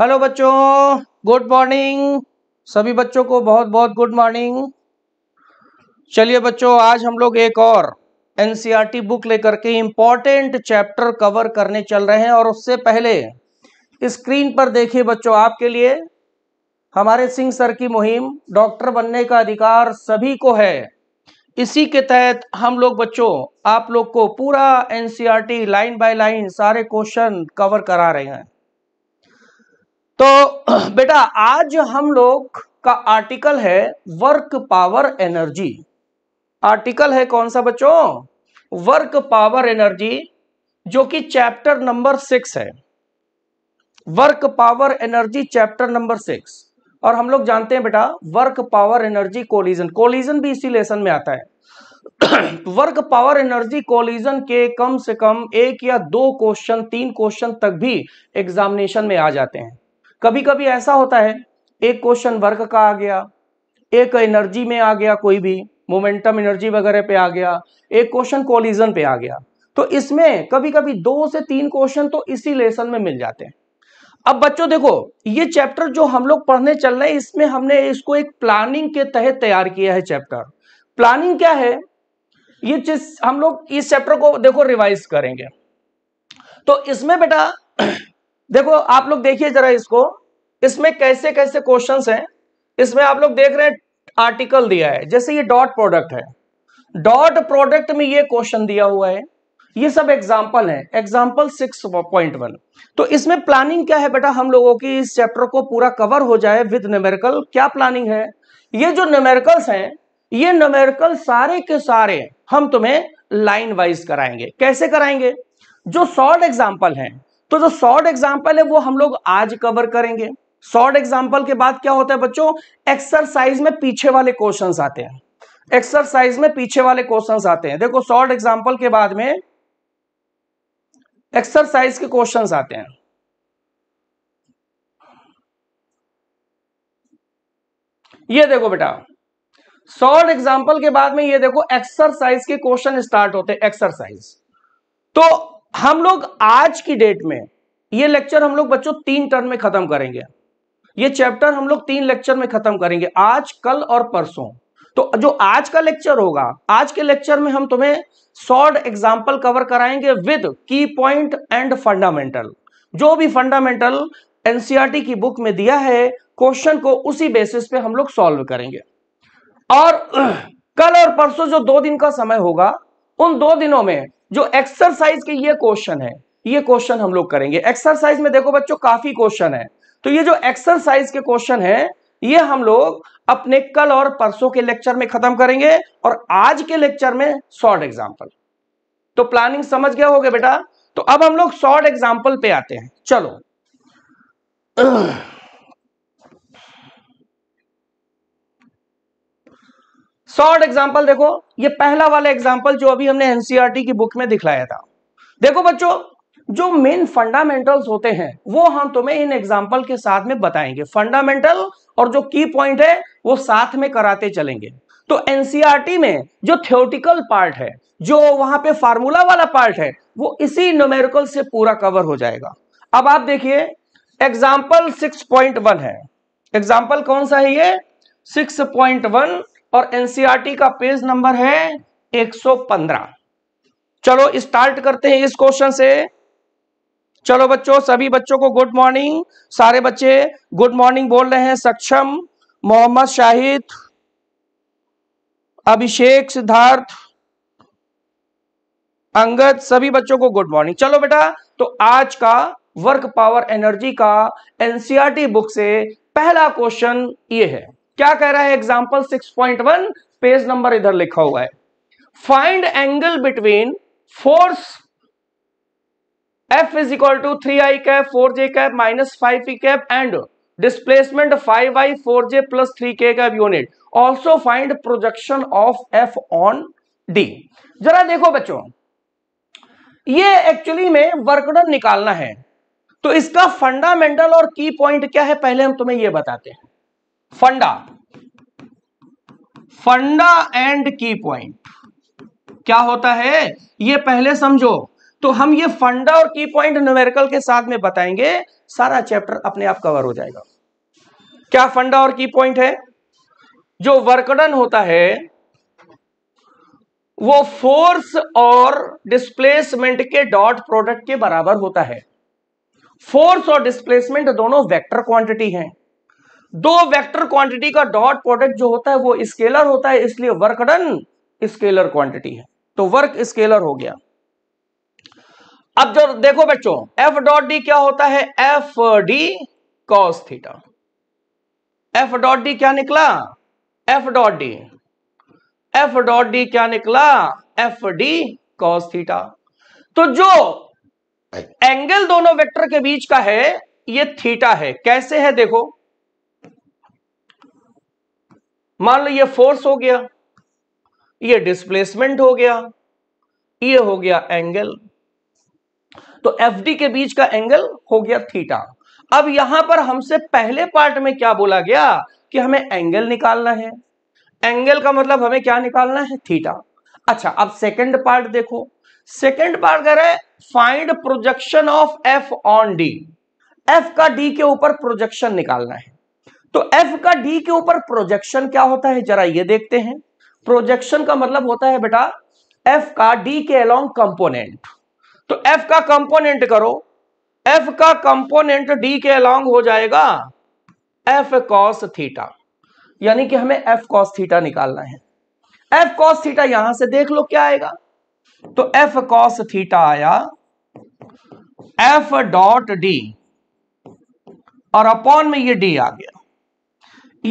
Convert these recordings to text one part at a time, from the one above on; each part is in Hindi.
हेलो बच्चों गुड मॉर्निंग सभी बच्चों को बहुत बहुत गुड मॉर्निंग चलिए बच्चों आज हम लोग एक और एन बुक e लेकर के इम्पॉर्टेंट चैप्टर कवर करने चल रहे हैं और उससे पहले स्क्रीन पर देखिए बच्चों आपके लिए हमारे सिंह सर की मुहिम डॉक्टर बनने का अधिकार सभी को है इसी के तहत हम लोग बच्चों आप लोग को पूरा एन लाइन बाय लाइन सारे क्वेश्चन कवर करा रहे हैं तो बेटा आज हम लोग का आर्टिकल है वर्क पावर एनर्जी आर्टिकल है कौन सा बच्चों वर्क पावर एनर्जी जो कि चैप्टर नंबर सिक्स है work power energy chapter number six और हम लोग जानते हैं बेटा work power energy collision collision भी इसी लेसन में आता है वर्क पावर एनर्जी कोलिजन के कम से कम एक या दो क्वेश्चन तीन क्वेश्चन तक भी एग्जामिनेशन में आ जाते हैं कभी कभी ऐसा होता है एक क्वेश्चन वर्क का आ गया एक एनर्जी में आ गया कोई भी मोमेंटम एनर्जी वगैरह पे आ गया एक क्वेश्चन कोलिजन पे आ गया तो इसमें कभी कभी दो से तीन क्वेश्चन तो इसी लेसन में मिल जाते हैं अब बच्चों देखो ये चैप्टर जो हम लोग पढ़ने चल रहे हैं इसमें हमने इसको एक प्लानिंग के तहत तैयार किया है चैप्टर प्लानिंग क्या है ये चीज हम लोग इस चैप्टर को देखो रिवाइज करेंगे तो इसमें बेटा देखो आप लोग देखिए जरा इसको इसमें कैसे कैसे क्वेश्चन हैं इसमें आप लोग देख रहे हैं आर्टिकल दिया है जैसे ये डॉट प्रोडक्ट है डॉट प्रोडक्ट में ये क्वेश्चन दिया हुआ है ये सब एग्जाम्पल है एग्जाम्पल सिक्स पॉइंट वन तो इसमें प्लानिंग क्या है बेटा हम लोगों की इस चैप्टर को पूरा कवर हो जाए विद न्यूमेरिकल क्या प्लानिंग है ये जो न्यूमेरिकल्स हैं ये न्यूमेरिकल सारे के सारे हम तुम्हें लाइन वाइज कराएंगे कैसे कराएंगे जो शॉर्ट एग्जाम्पल हैं तो जो शॉर्ट एग्जाम्पल है वो हम लोग आज कवर करेंगे शॉर्ट एग्जाम्पल के बाद क्या होता है बच्चों एक्सरसाइज में पीछे वाले क्वेश्चन आते हैं एक्सरसाइज में पीछे वाले क्वेश्चन आते हैं देखो शॉर्ट एग्जाम्पल के बाद में एक्सरसाइज के क्वेश्चन आते हैं ये देखो बेटा शॉर्ट एग्जाम्पल के बाद में ये देखो एक्सरसाइज के क्वेश्चन स्टार्ट होते हैं एक्सरसाइज तो हम लोग आज की डेट में ये लेक्चर हम लोग बच्चों तीन टर्म में खत्म करेंगे ये चैप्टर हम लोग तीन लेक्चर में खत्म करेंगे आज कल और परसों तो जो आज का लेक्चर होगा आज के लेक्चर में हम तुम्हें शॉर्ट एग्जाम्पल कवर कराएंगे with key point and fundamental जो भी फंडामेंटल एनसीआरटी की बुक में दिया है क्वेश्चन को उसी बेसिस पे हम लोग सॉल्व करेंगे और कल और परसों जो दो दिन का समय होगा उन दो दिनों में जो एक्सरसाइज के ये क्वेश्चन है ये क्वेश्चन हम लोग करेंगे एक्सरसाइज में देखो बच्चों काफी क्वेश्चन है तो ये जो एक्सरसाइज के क्वेश्चन है ये हम लोग अपने कल और परसों के लेक्चर में खत्म करेंगे और आज के लेक्चर में शॉर्ट एग्जाम्पल तो प्लानिंग समझ गया होगा बेटा तो अब हम लोग शॉर्ट एग्जाम्पल पे आते हैं चलो शॉर्ट एग्जाम्पल देखो ये पहला वाला एग्जाम्पल जो अभी हमने एनसीआरटी e की बुक में दिखलाया था देखो बच्चों जो मेन फंडामेंटल्स होते हैं वो हम तुम्हें इन एग्जाम्पल के साथ में बताएंगे फंडामेंटल और जो की पॉइंट है वो साथ में कराते चलेंगे तो एनसीआरटी e में जो थियोटिकल पार्ट है जो वहां पे फार्मूला वाला पार्ट है वो इसी न्यूमेरिकल से पूरा कवर हो जाएगा अब आप देखिए एग्जाम्पल सिक्स है एग्जाम्पल कौन सा है ये सिक्स और एनसीईआरटी e का पेज नंबर है 115 चलो स्टार्ट करते हैं इस क्वेश्चन से चलो बच्चों सभी बच्चों को गुड मॉर्निंग सारे बच्चे गुड मॉर्निंग बोल रहे हैं सक्षम मोहम्मद शाहिद अभिषेक सिद्धार्थ अंगद सभी बच्चों को गुड मॉर्निंग चलो बेटा तो आज का वर्क पावर एनर्जी का एनसीआरटी बुक e से पहला क्वेश्चन ये है क्या कह रहा है एग्जाम्पल 6.1 पेज नंबर इधर लिखा हुआ है find angle between force F is equal to three I cap four J cap minus five E cap and displacement five I four J plus three K cap unit also find projection of F on D जरा देखो बच्चों ये एक्चुअली में वर्कडन निकालना है तो इसका फंडामेंटल और की पॉइंट क्या है पहले हम तुम्हें यह बताते हैं फंडा फंडा एंड की पॉइंट क्या होता है ये पहले समझो तो हम ये फंडा और की पॉइंट न्यूमेरिकल के साथ में बताएंगे सारा चैप्टर अपने आप कवर हो जाएगा क्या फंडा और की पॉइंट है जो वर्कडन होता है वो फोर्स और डिस्प्लेसमेंट के डॉट प्रोडक्ट के बराबर होता है फोर्स और डिस्प्लेसमेंट दोनों वेक्टर क्वांटिटी हैं दो वेक्टर क्वांटिटी का डॉट प्रोडक्ट जो होता है वो स्केलर होता है इसलिए वर्क डन स्केलर क्वांटिटी है तो वर्क स्केलर हो गया अब जो देखो बच्चों एफ डॉट डी क्या होता है F D cos theta F dot D क्या निकला F dot D F dot D क्या निकला एफ डी कॉस थीटा तो जो एंगल दोनों वेक्टर के बीच का है ये थीटा है कैसे है देखो मान लो ये फोर्स हो गया ये डिस्प्लेसमेंट हो गया ये हो गया एंगल तो एफ डी के बीच का एंगल हो गया थीटा अब यहां पर हमसे पहले पार्ट में क्या बोला गया कि हमें एंगल निकालना है एंगल का मतलब हमें क्या निकालना है थीटा अच्छा अब सेकंड पार्ट देखो सेकंड पार्ट कह रहा है find projection of F on D F का डी के ऊपर प्रोजेक्शन निकालना है तो एफ का डी के ऊपर प्रोजेक्शन क्या होता है जरा ये देखते हैं प्रोजेक्शन का मतलब होता है बेटा एफ का डी के अलोंग कंपोनेंट तो एफ का कंपोनेंट करो एफ का कंपोनेंट डी के अलोंग हो जाएगा एफ कॉस थीटा यानी कि हमें एफ कॉस थीटा निकालना है एफ कॉस थीटा यहां से देख लो क्या आएगा तो एफ कॉस थीटा आया एफ डॉट डी और अपॉन में ये डी आ गया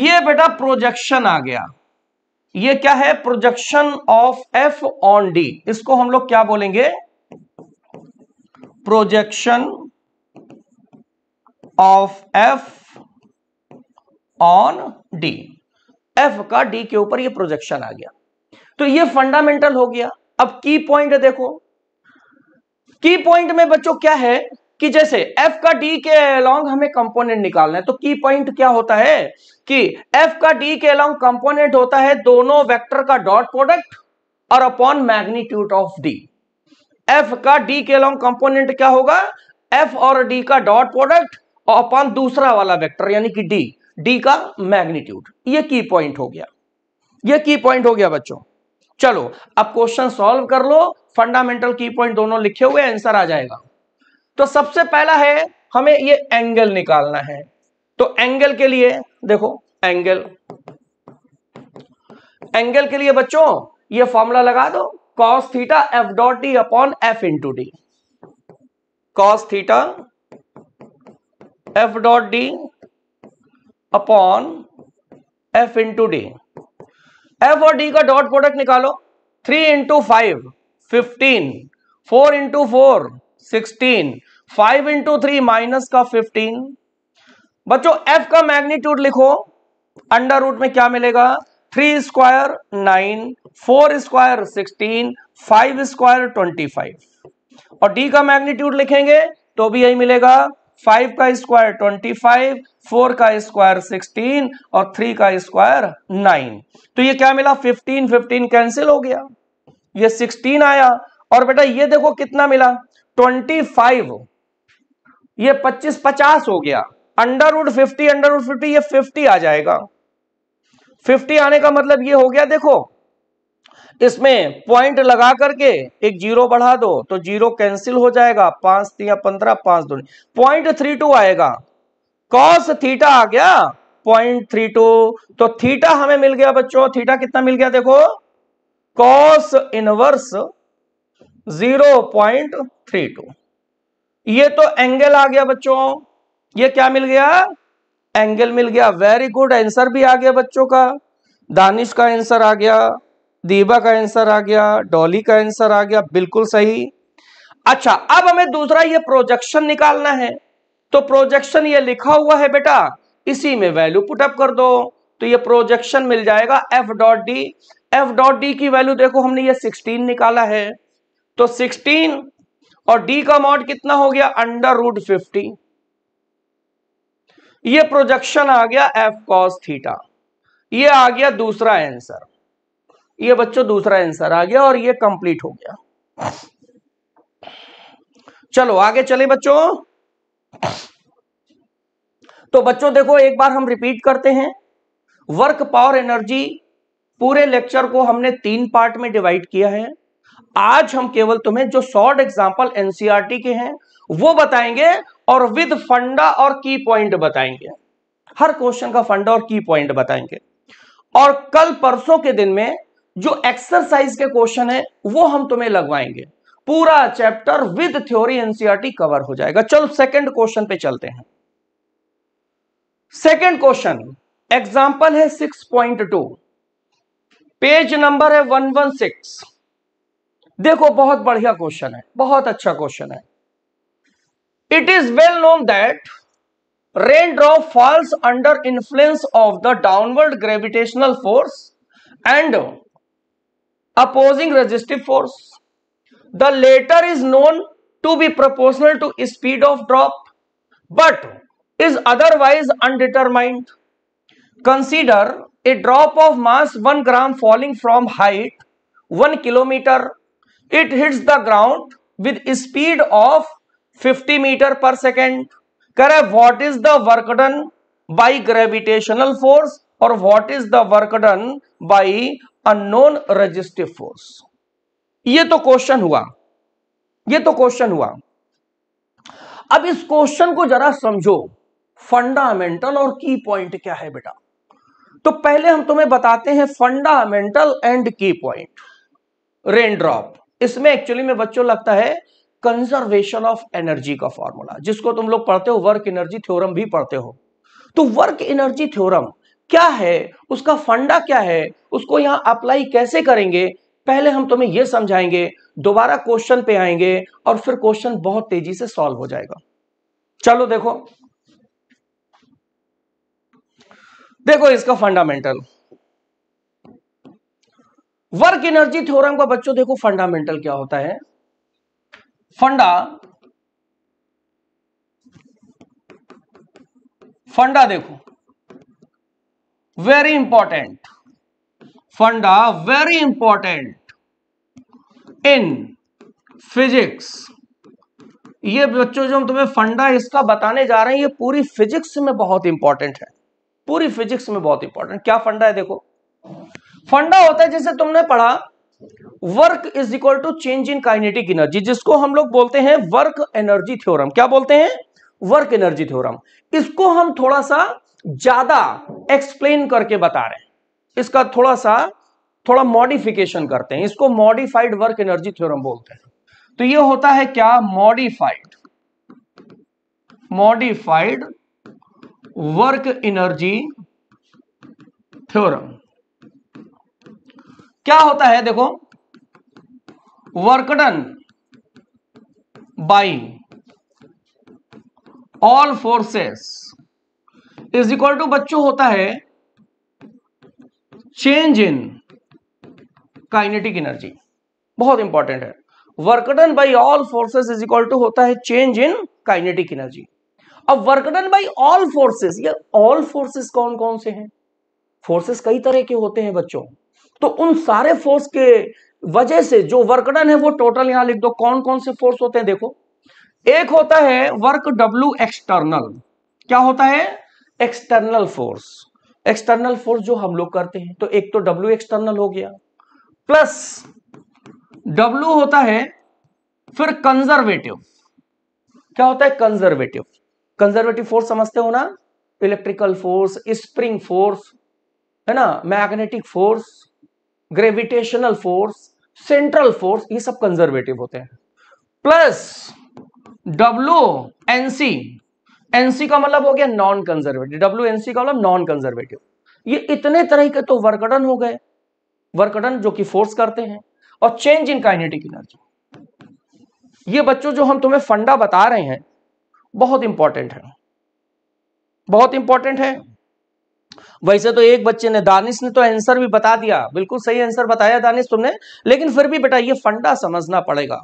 ये बेटा प्रोजेक्शन आ गया ये क्या है projection of F on D इसको हम लोग क्या बोलेंगे projection of F on D F का डी के ऊपर ये प्रोजेक्शन आ गया तो ये फंडामेंटल हो गया अब की पॉइंट देखो की पॉइंट में बच्चों क्या है कि जैसे एफ का डी के अलॉन्ग हमें कंपोनेंट निकालना है तो की पॉइंट क्या होता है कि एफ का डी के अलॉन्ग कंपोनेंट होता है दोनों वेक्टर का डॉट प्रोडक्ट और upon magnitude of D F का डी के अलॉन्ग कंपोनेंट क्या होगा एफ और डी का डॉट प्रोडक्ट और अपॉन दूसरा वाला वेक्टर यानी कि डी डी का मैग्नीट्यूड ये की पॉइंट हो गया ये की पॉइंट हो गया बच्चों चलो अब क्वेश्चन सॉल्व कर लो फंडामेंटल की पॉइंट दोनों लिखे हुए आंसर आ जाएगा तो सबसे पहला है हमें ये एंगल निकालना है तो एंगल के लिए देखो एंगल एंगल के लिए बच्चों ये फॉर्मूला लगा दो cos theta F dot D upon F into D cos theta F dot D upon F into D F और डी का डॉट प्रोडक्ट निकालो three into five fifteen four into four sixteen five into three minus का फिफ्टीन बच्चों एफ का मैग्नीट्यूड लिखो अंडर रूट में क्या मिलेगा three square nine four square sixteen five square twenty five और डी का मैग्नीट्यूड लिखेंगे तो भी यही मिलेगा फाइव का स्क्वायर ट्वेंटी फाइव फोर का स्क्वायर सिक्सटीन और थ्री का स्क्वायर नाइन तो ये क्या मिला फिफ्टीन फिफ्टीन कैंसिल हो गया ये सिक्सटीन आया और बेटा ये देखो कितना मिला ट्वेंटी फाइव ये पच्चीस पचास हो गया under root fifty under root fifty ये फिफ्टी आ जाएगा फिफ्टी आने का मतलब ये हो गया देखो इसमें पॉइंट लगा करके एक जीरो बढ़ा दो तो जीरो कैंसिल हो जाएगा पांच या पंद्रह पांच दो पॉइंट थ्री टू आएगा कॉस थीटा आ गया पॉइंट थ्री टू तो थीटा हमें मिल गया बच्चों थीटा कितना मिल गया देखो cos inverse zero point three two ये तो एंगल आ गया बच्चों ये क्या मिल गया एंगल मिल गया वेरी गुड आंसर भी आ गया बच्चों का दानिश का आंसर आ गया दीबा का आंसर आ गया डॉली का आंसर आ गया बिल्कुल सही अच्छा अब हमें दूसरा ये प्रोजेक्शन निकालना है तो प्रोजेक्शन ये लिखा हुआ है बेटा इसी में वैल्यू पुटअप कर दो तो ये प्रोजेक्शन मिल जाएगा F dot D F dot D की वैल्यू देखो हमने ये 16 निकाला है तो 16 और डी का अमाउंट कितना हो गया अंडर रूट फिफ्टी ये प्रोजेक्शन आ गया एफ कॉस थीटा ये आ गया दूसरा आंसर ये बच्चों दूसरा आंसर आ गया और ये कंप्लीट हो गया चलो आगे चले बच्चों तो बच्चों देखो एक बार हम रिपीट करते हैं वर्क पावर एनर्जी पूरे लेक्चर को हमने तीन पार्ट में डिवाइड किया है आज हम केवल तुम्हें जो शॉर्ट एग्जाम्पल एनसीआरटी के हैं वो बताएंगे और विद फंडा और की पॉइंट बताएंगे हर क्वेश्चन का फंडा और की पॉइंट बताएंगे और कल परसों के दिन में जो एक्सरसाइज के क्वेश्चन है वो हम तुम्हें लगवाएंगे पूरा chapter with theory NCERT cover हो जाएगा चलो सेकंड क्वेश्चन पे चलते हैं सेकंड क्वेश्चन एग्जाम्पल है 6.2 पेज नंबर है 116 देखो बहुत बढ़िया क्वेश्चन है बहुत अच्छा क्वेश्चन है It is well known that raindrop falls under influence of the downward gravitational force and opposing resistive force. The latter is known to be proportional to speed of drop but is otherwise undetermined. Consider a drop of mass 1 gram falling from height 1 kilometer. It hits the ground with speed of 50 metre per second करे what is the work done by gravitational force और what is the work done by unknown resistive force ये तो क्वेश्चन हुआ ये तो क्वेश्चन हुआ अब इस क्वेश्चन को जरा समझो फंडामेंटल और की पॉइंट क्या है बेटा तो पहले हम तुम्हें बताते हैं fundamental and key point raindrop इसमें एक्चुअली में बच्चों लगता है कंजर्वेशन ऑफ एनर्जी का फॉर्मूला जिसको तुम लोग पढ़ते हो वर्क एनर्जी थ्योरम भी पढ़ते हो तो वर्क एनर्जी थ्योरम क्या है उसका फंडा क्या है उसको यहां अप्लाई कैसे करेंगे पहले हम तुम्हें यह समझाएंगे दोबारा क्वेश्चन पे आएंगे और फिर क्वेश्चन बहुत तेजी से सॉल्व हो जाएगा चलो देखो देखो इसका फंडामेंटल वर्क एनर्जी थ्योरम का बच्चों देखो फंडामेंटल क्या होता है फंडा फंडा देखो very important funda very important in physics ये बच्चों जो हम तुम्हें फंडा इसका बताने जा रहे हैं ये पूरी फिजिक्स में बहुत इंपॉर्टेंट है पूरी फिजिक्स में बहुत इंपॉर्टेंट क्या फंडा है देखो फंडा होता है जैसे तुमने पढ़ा work is equal to change in kinetic energy जिसको हम लोग बोलते हैं वर्क एनर्जी थ्योरम क्या बोलते हैं वर्क एनर्जी थ्योरम इसको हम थोड़ा सा ज्यादा एक्सप्लेन करके बता रहे हैं इसका थोड़ा सा थोड़ा मॉडिफिकेशन करते हैं इसको मॉडिफाइड वर्क एनर्जी थ्योरम बोलते हैं तो ये होता है क्या modified modified work energy theorem क्या होता है देखो work done by all forces is equal to बच्चों होता है चेंज इन काइनेटिक एनर्जी बहुत इंपॉर्टेंट है work done by all forces is equal to होता है चेंज इन काइनेटिक एनर्जी अब वर्कडन बाई ऑल फोर्सेस ये ऑल फोर्सेस कौन कौन से हैं फोर्सेस कई तरह के होते हैं बच्चों तो उन सारे फोर्स के वजह से जो वर्कडन है वो टोटल यहां लिख दो कौन कौन से फोर्स होते हैं देखो एक होता है वर्क डब्ल्यू एक्सटर्नल क्या होता है एक्सटर्नल फोर्स एक्सटर्नल फोर्स जो हम लोग करते हैं तो एक तो डब्ल्यू एक्सटर्नल हो गया प्लस डब्ल्यू होता है फिर कंजर्वेटिव क्या होता है कंजर्वेटिव कंजर्वेटिव फोर्स समझते हो ना इलेक्ट्रिकल फोर्स स्प्रिंग फोर्स है ना magnetic force gravitational force central force ये सब कंजर्वेटिव होते हैं प्लस डब्ल्यू एनसी एनसी का मतलब हो गया नॉन कंजर्वेटिव डब्ल्यू एनसी का मतलब नॉन कंजर्वेटिव ये इतने तरह के तो वर्कडन हो गए वर्कडन जो कि फोर्स करते हैं और चेंज इन काइनेटिक एनर्जी ये बच्चों जो हम तुम्हें फंडा बता रहे हैं बहुत इंपॉर्टेंट है बहुत इंपॉर्टेंट है वैसे तो एक बच्चे ने दानिश ने तो आंसर भी बता दिया बिल्कुल सही आंसर बताया दानिश तुमने लेकिन फिर भी बेटा ये फंडा समझना पड़ेगा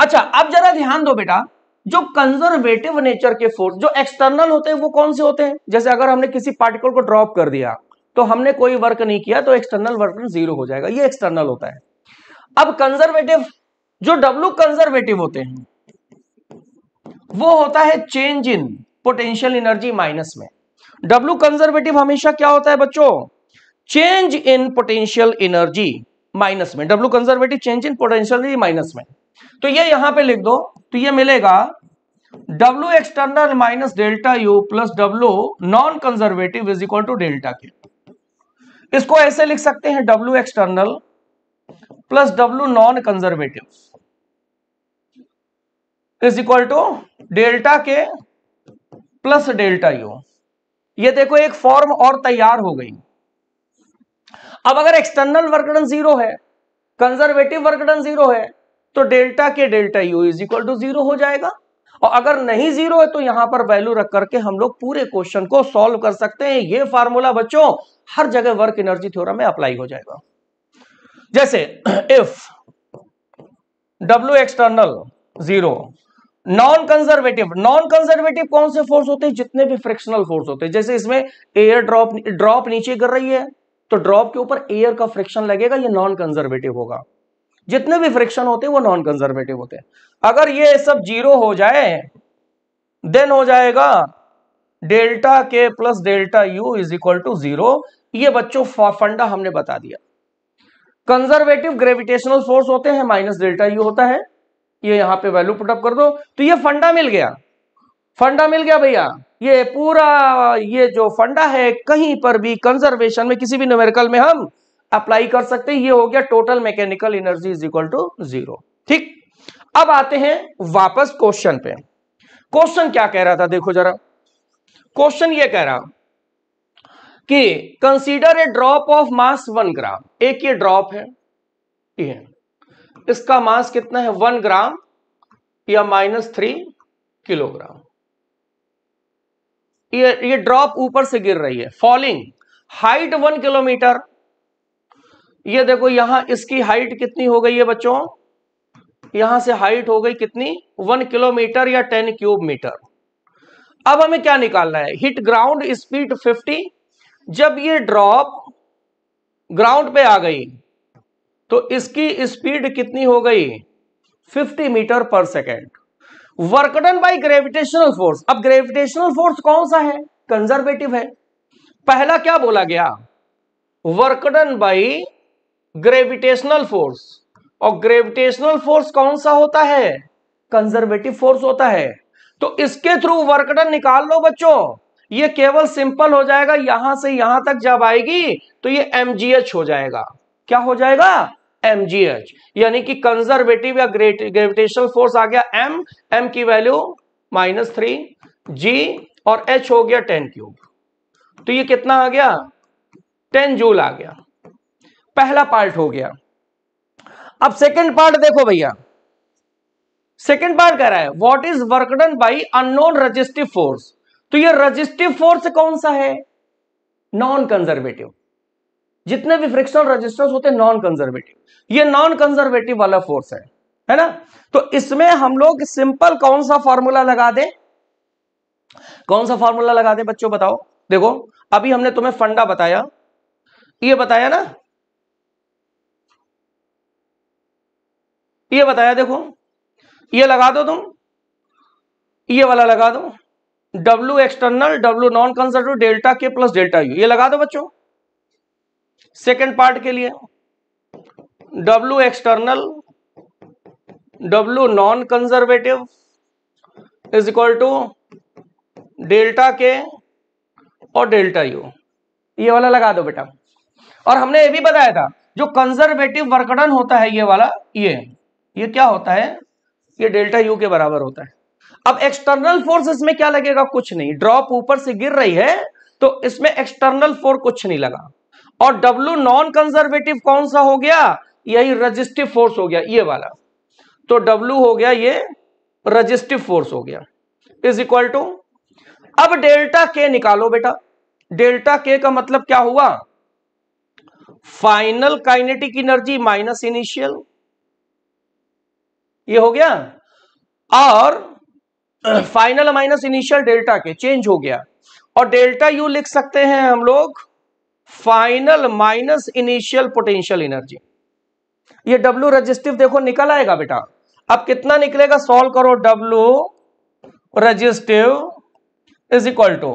अच्छा अब जरा ध्यान दो बेटा जो कंजर्वेटिव नेचर के फोर्स जो एक्सटर्नल होते हैं वो कौन से होते हैं जैसे अगर हमने किसी पार्टिकल को ड्रॉप कर दिया तो हमने कोई वर्क नहीं किया तो एक्सटर्नल वर्क जीरो हो जाएगा ये एक्सटर्नल होता है अब कंजर्वेटिव जो डब्ल्यू कंजर्वेटिव होते हैं वो होता है change in potential energy minus में डब्ल्यू कंजर्वेटिव हमेशा क्या होता है बच्चों change in potential energy minus में W conservative change in potential energy minus में तो ये यहां पे लिख दो तो ये मिलेगा W external minus delta U plus W non conservative is equal to delta K इसको ऐसे लिख सकते हैं W external plus W non conservative is equal to delta K plus delta U ये देखो एक फॉर्म और तैयार हो गई अब अगर एक्सटर्नल वर्कडन जीरो है कंजर्वेटिव वर्कडन जीरो है तो delta K delta U is equal to zero हो जाएगा और अगर नहीं जीरो है तो यहां पर वैल्यू रख करके हम लोग पूरे क्वेश्चन को सॉल्व कर सकते हैं ये फार्मूला बच्चों हर जगह वर्क एनर्जी थ्योरा में अप्लाई हो जाएगा जैसे if W external zero non conservative non conservative कौन से फोर्स होते हैं जितने भी फ्रिक्शनल फोर्स होते हैं जैसे इसमें एयर ड्रॉप ड्रॉप नीचे कर रही है तो ड्रॉप के ऊपर एयर का फ्रिक्शन लगेगा ये नॉन कंजर्वेटिव होगा जितने भी फ्रिक्शन होते हैं वो नॉन कंजर्वेटिव होते हैं अगर ये सब जीरो हो जाए देन हो जाएगा delta K plus delta U is equal to zero ये बच्चों फंडा हमने बता दिया कंजर्वेटिव ग्रेविटेशनल फोर्स होते हैं माइनस डेल्टा यू होता है ये यहां पे वैल्यू पुटअप कर दो तो ये फंडा मिल गया फंडा मिल गया भैया ये पूरा ये जो फंडा है कहीं पर भी कंजर्वेशन में किसी भी न्यूमेरिकल में हम अप्लाई कर सकते हैं ये हो गया total mechanical energy is equal to zero ठीक अब आते हैं वापस क्वेश्चन पे क्वेश्चन क्या कह रहा था देखो जरा क्वेश्चन ये कह रहा कि consider a drop of mass one gram एक ये ड्रॉप है ये इसका मास कितना है वन ग्राम या माइनस थ्री किलोग्राम ये ये ड्रॉप ऊपर से गिर रही है फॉलिंग हाइट वन किलोमीटर ये देखो यहां इसकी हाइट कितनी हो गई है बच्चों यहां से हाइट हो गई कितनी वन किलोमीटर या टेन क्यूब मीटर अब हमें क्या निकालना है हिट ग्राउंड स्पीड फिफ्टी जब ये ड्रॉप ग्राउंड पे आ गई तो इसकी स्पीड कितनी हो गई 50 metre per second work done by gravitational force अब ग्रेविटेशनल फोर्स कौन सा है कंजर्वेटिव है पहला क्या बोला गया वर्कडन बाई ग्रेविटेशनल फोर्स और ग्रेविटेशनल फोर्स कौन सा होता है कंजर्वेटिव फोर्स होता है तो इसके थ्रू वर्कडन निकाल लो बच्चों ये केवल सिंपल हो जाएगा यहां से यहां तक जब आएगी तो ये एमजीएच हो जाएगा क्या हो जाएगा एम यानी कि कंजर्वेटिव या ग्रेट ग्रेविटेशनल फोर्स आ गया एम एम की वैल्यू माइनस थ्री जी और एच हो गया टेन क्यूब तो ये कितना आ गया टेन जूल आ गया पहला पार्ट हो गया अब सेकंड पार्ट देखो भैया सेकंड पार्ट कह रहा है what is work done by unknown resistive force तो ये रजिस्टिव फोर्स कौन सा है नॉन कंजर्वेटिव जितने भी फ्रिक्शनल रेजिस्टेंस होते हैं नॉन कंजर्वेटिव ये नॉन कंजर्वेटिव वाला फोर्स है है ना तो इसमें हम लोग सिंपल कौन सा फॉर्मूला लगा दें कौन सा फॉर्मूला लगा दें बच्चों बताओ देखो अभी हमने तुम्हें फंडा बताया ये बताया ना ये बताया देखो ये लगा दो तुम ये वाला लगा दो W external W non conservative delta K plus delta U ये लगा दो बच्चों सेकेंड पार्ट के लिए W external W non conservative is equal to delta K और डेल्टा यू ये वाला लगा दो बेटा और हमने ये भी बताया था जो कंजर्वेटिव वर्कडन होता है ये वाला ये ये क्या होता है ये डेल्टा यू के बराबर होता है अब एक्सटर्नल फोर्स इसमें क्या लगेगा कुछ नहीं ड्रॉप ऊपर से गिर रही है तो इसमें एक्सटर्नल फोर्स कुछ नहीं लगा और डब्ल्यू नॉन कंजर्वेटिव कौन सा हो गया यही रजिस्टिव फोर्स हो गया ये वाला तो डब्ल्यू हो गया ये रजिस्टिव फोर्स हो गया इज इक्वल टू अब डेल्टा के निकालो बेटा डेल्टा के का मतलब क्या हुआ final kinetic energy minus initial ये हो गया और final minus initial delta K change हो गया और डेल्टा यू लिख सकते हैं हम लोग final minus initial potential energy ये डब्ल्यू रजिस्टिव देखो निकल आएगा बेटा अब कितना निकलेगा सॉल्व करो W resistive is equal to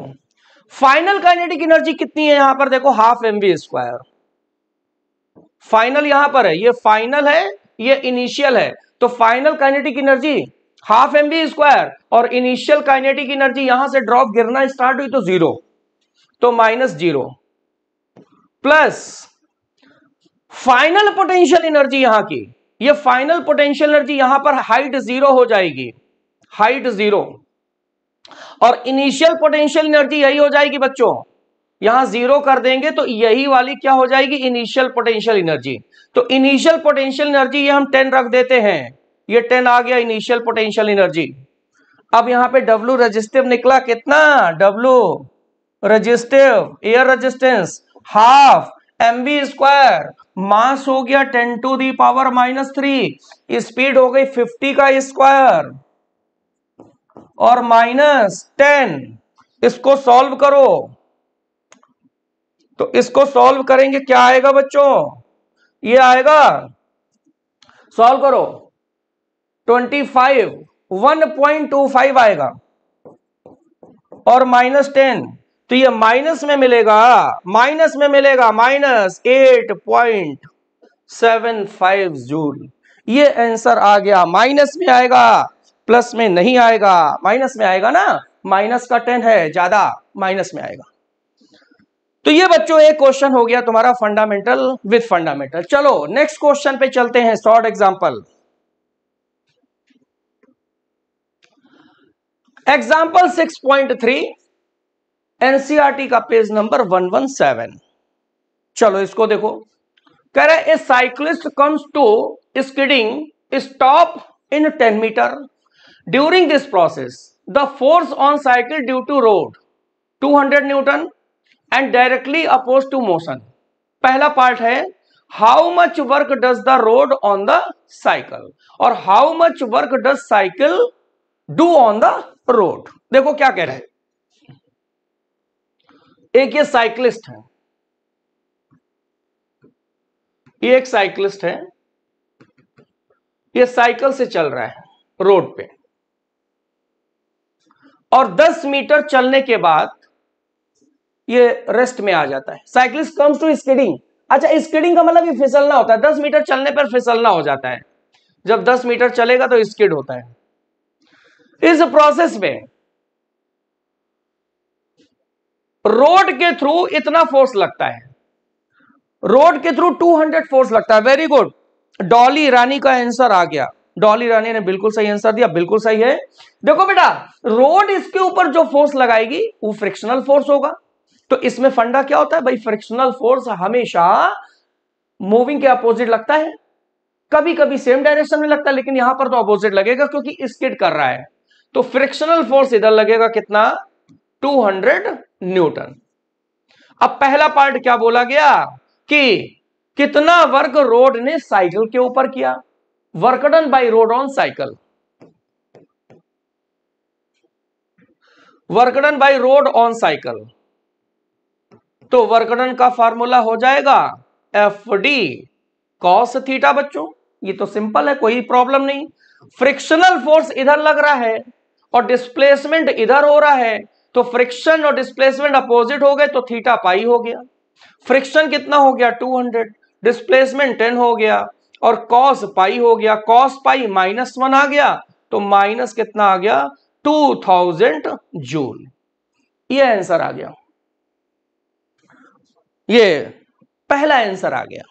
final kinetic energy कितनी है यहां पर देखो half M B square final यहां पर है ये फाइनल है ये इनिशियल है तो final kinetic energy half M B square और इनिशियल काइनेटिक एनर्जी यहां से ड्रॉप गिरना स्टार्ट हुई तो जीरो तो minus zero plus final potential energy यहां की ये फाइनल पोटेंशियल एनर्जी यहां पर हाइट जीरो हो जाएगी हाइट जीरो और इनिशियल पोटेंशियल एनर्जी यही हो जाएगी बच्चों यहां जीरो कर देंगे तो यही वाली क्या हो जाएगी इनिशियल पोटेंशियल एनर्जी तो इनिशियल पोटेंशियल एनर्जी ये हम टेन रख देते हैं ये टेन आ गया इनिशियल पोटेंशियल एनर्जी अब यहां पे डब्ल्यू रजिस्टिव निकला कितना W resistive air resistance half M B square mass हो गया ten to the power minus three speed हो गई फिफ्टी का स्क्वायर और माइनस टेन इसको सॉल्व करो तो इसको सॉल्व करेंगे क्या आएगा बच्चों ये आएगा सॉल्व करो twenty five one point two five आएगा और माइनस टेन तो ये माइनस में मिलेगा माइनस में मिलेगा minus eight point seven five joule ये आंसर आ गया माइनस में आएगा प्लस में नहीं आएगा माइनस में आएगा ना माइनस का टेन है ज्यादा माइनस में आएगा तो ये बच्चों एक क्वेश्चन हो गया तुम्हारा फंडामेंटल विद फंडामेंटल चलो नेक्स्ट क्वेश्चन पे चलते हैं short example example three NCERT का पेज नंबर 117 चलो इसको देखो कह रहे a cyclist comes to skidding stop in ten metre during this process the force on cycle due to road 200 newton and directly oppose to motion पहला पार्ट है how much work does the road on the cycle और how much work does cycle do on the road देखो क्या कह रहे हैं एक ये साइक्लिस्ट है ये एक साइक्लिस्ट है ये साइकिल से चल रहा है रोड पे और 10 मीटर चलने के बाद ये रेस्ट में आ जाता है साइक्लिस्ट कम्स टू स्कीडिंग अच्छा स्कीडिंग का मतलब ये फिसलना होता है 10 मीटर चलने पर फिसलना हो जाता है जब 10 मीटर चलेगा तो स्किड होता है इस प्रोसेस में रोड के थ्रू इतना फोर्स लगता है रोड के थ्रू 200 फोर्स लगता है वेरी गुड डॉली रानी का आंसर आ गया डॉली रानी ने बिल्कुल सही आंसर दिया बिल्कुल सही है देखो बेटा रोड इसके ऊपर जो फोर्स लगाएगी वो फ्रिक्शनल फोर्स होगा तो इसमें फंडा क्या होता है भाई फ्रिक्शनल फोर्स हमेशा मूविंग के अपोजिट लगता है कभी कभी सेम डायरेक्शन में लगता है लेकिन यहां पर तो अपोजिट लगेगा क्योंकि स्किड कर रहा है तो फ्रिक्शनल फोर्स इधर लगेगा कितना 200 न्यूटन अब पहला पार्ट क्या बोला गया कि कितना वर्क रोड ने साइकिल के ऊपर किया work done by road on cycle work done by road on cycle तो वर्क डन का फॉर्मूला हो जाएगा एफ डी कॉस थीटा बच्चों ये तो सिंपल है कोई प्रॉब्लम नहीं फ्रिक्शनल फोर्स इधर लग रहा है और डिस्प्लेसमेंट इधर हो रहा है तो फ्रिक्शन और डिस्प्लेसमेंट अपोजिट हो गए तो थीटा पाई हो गया फ्रिक्शन कितना हो गया 200 डिस्प्लेसमेंट 10 हो गया और कॉस पाई हो गया कॉस पाई माइनस वन आ गया तो माइनस कितना आ गया 2000 जूल ये आंसर आ गया ये पहला आंसर आ गया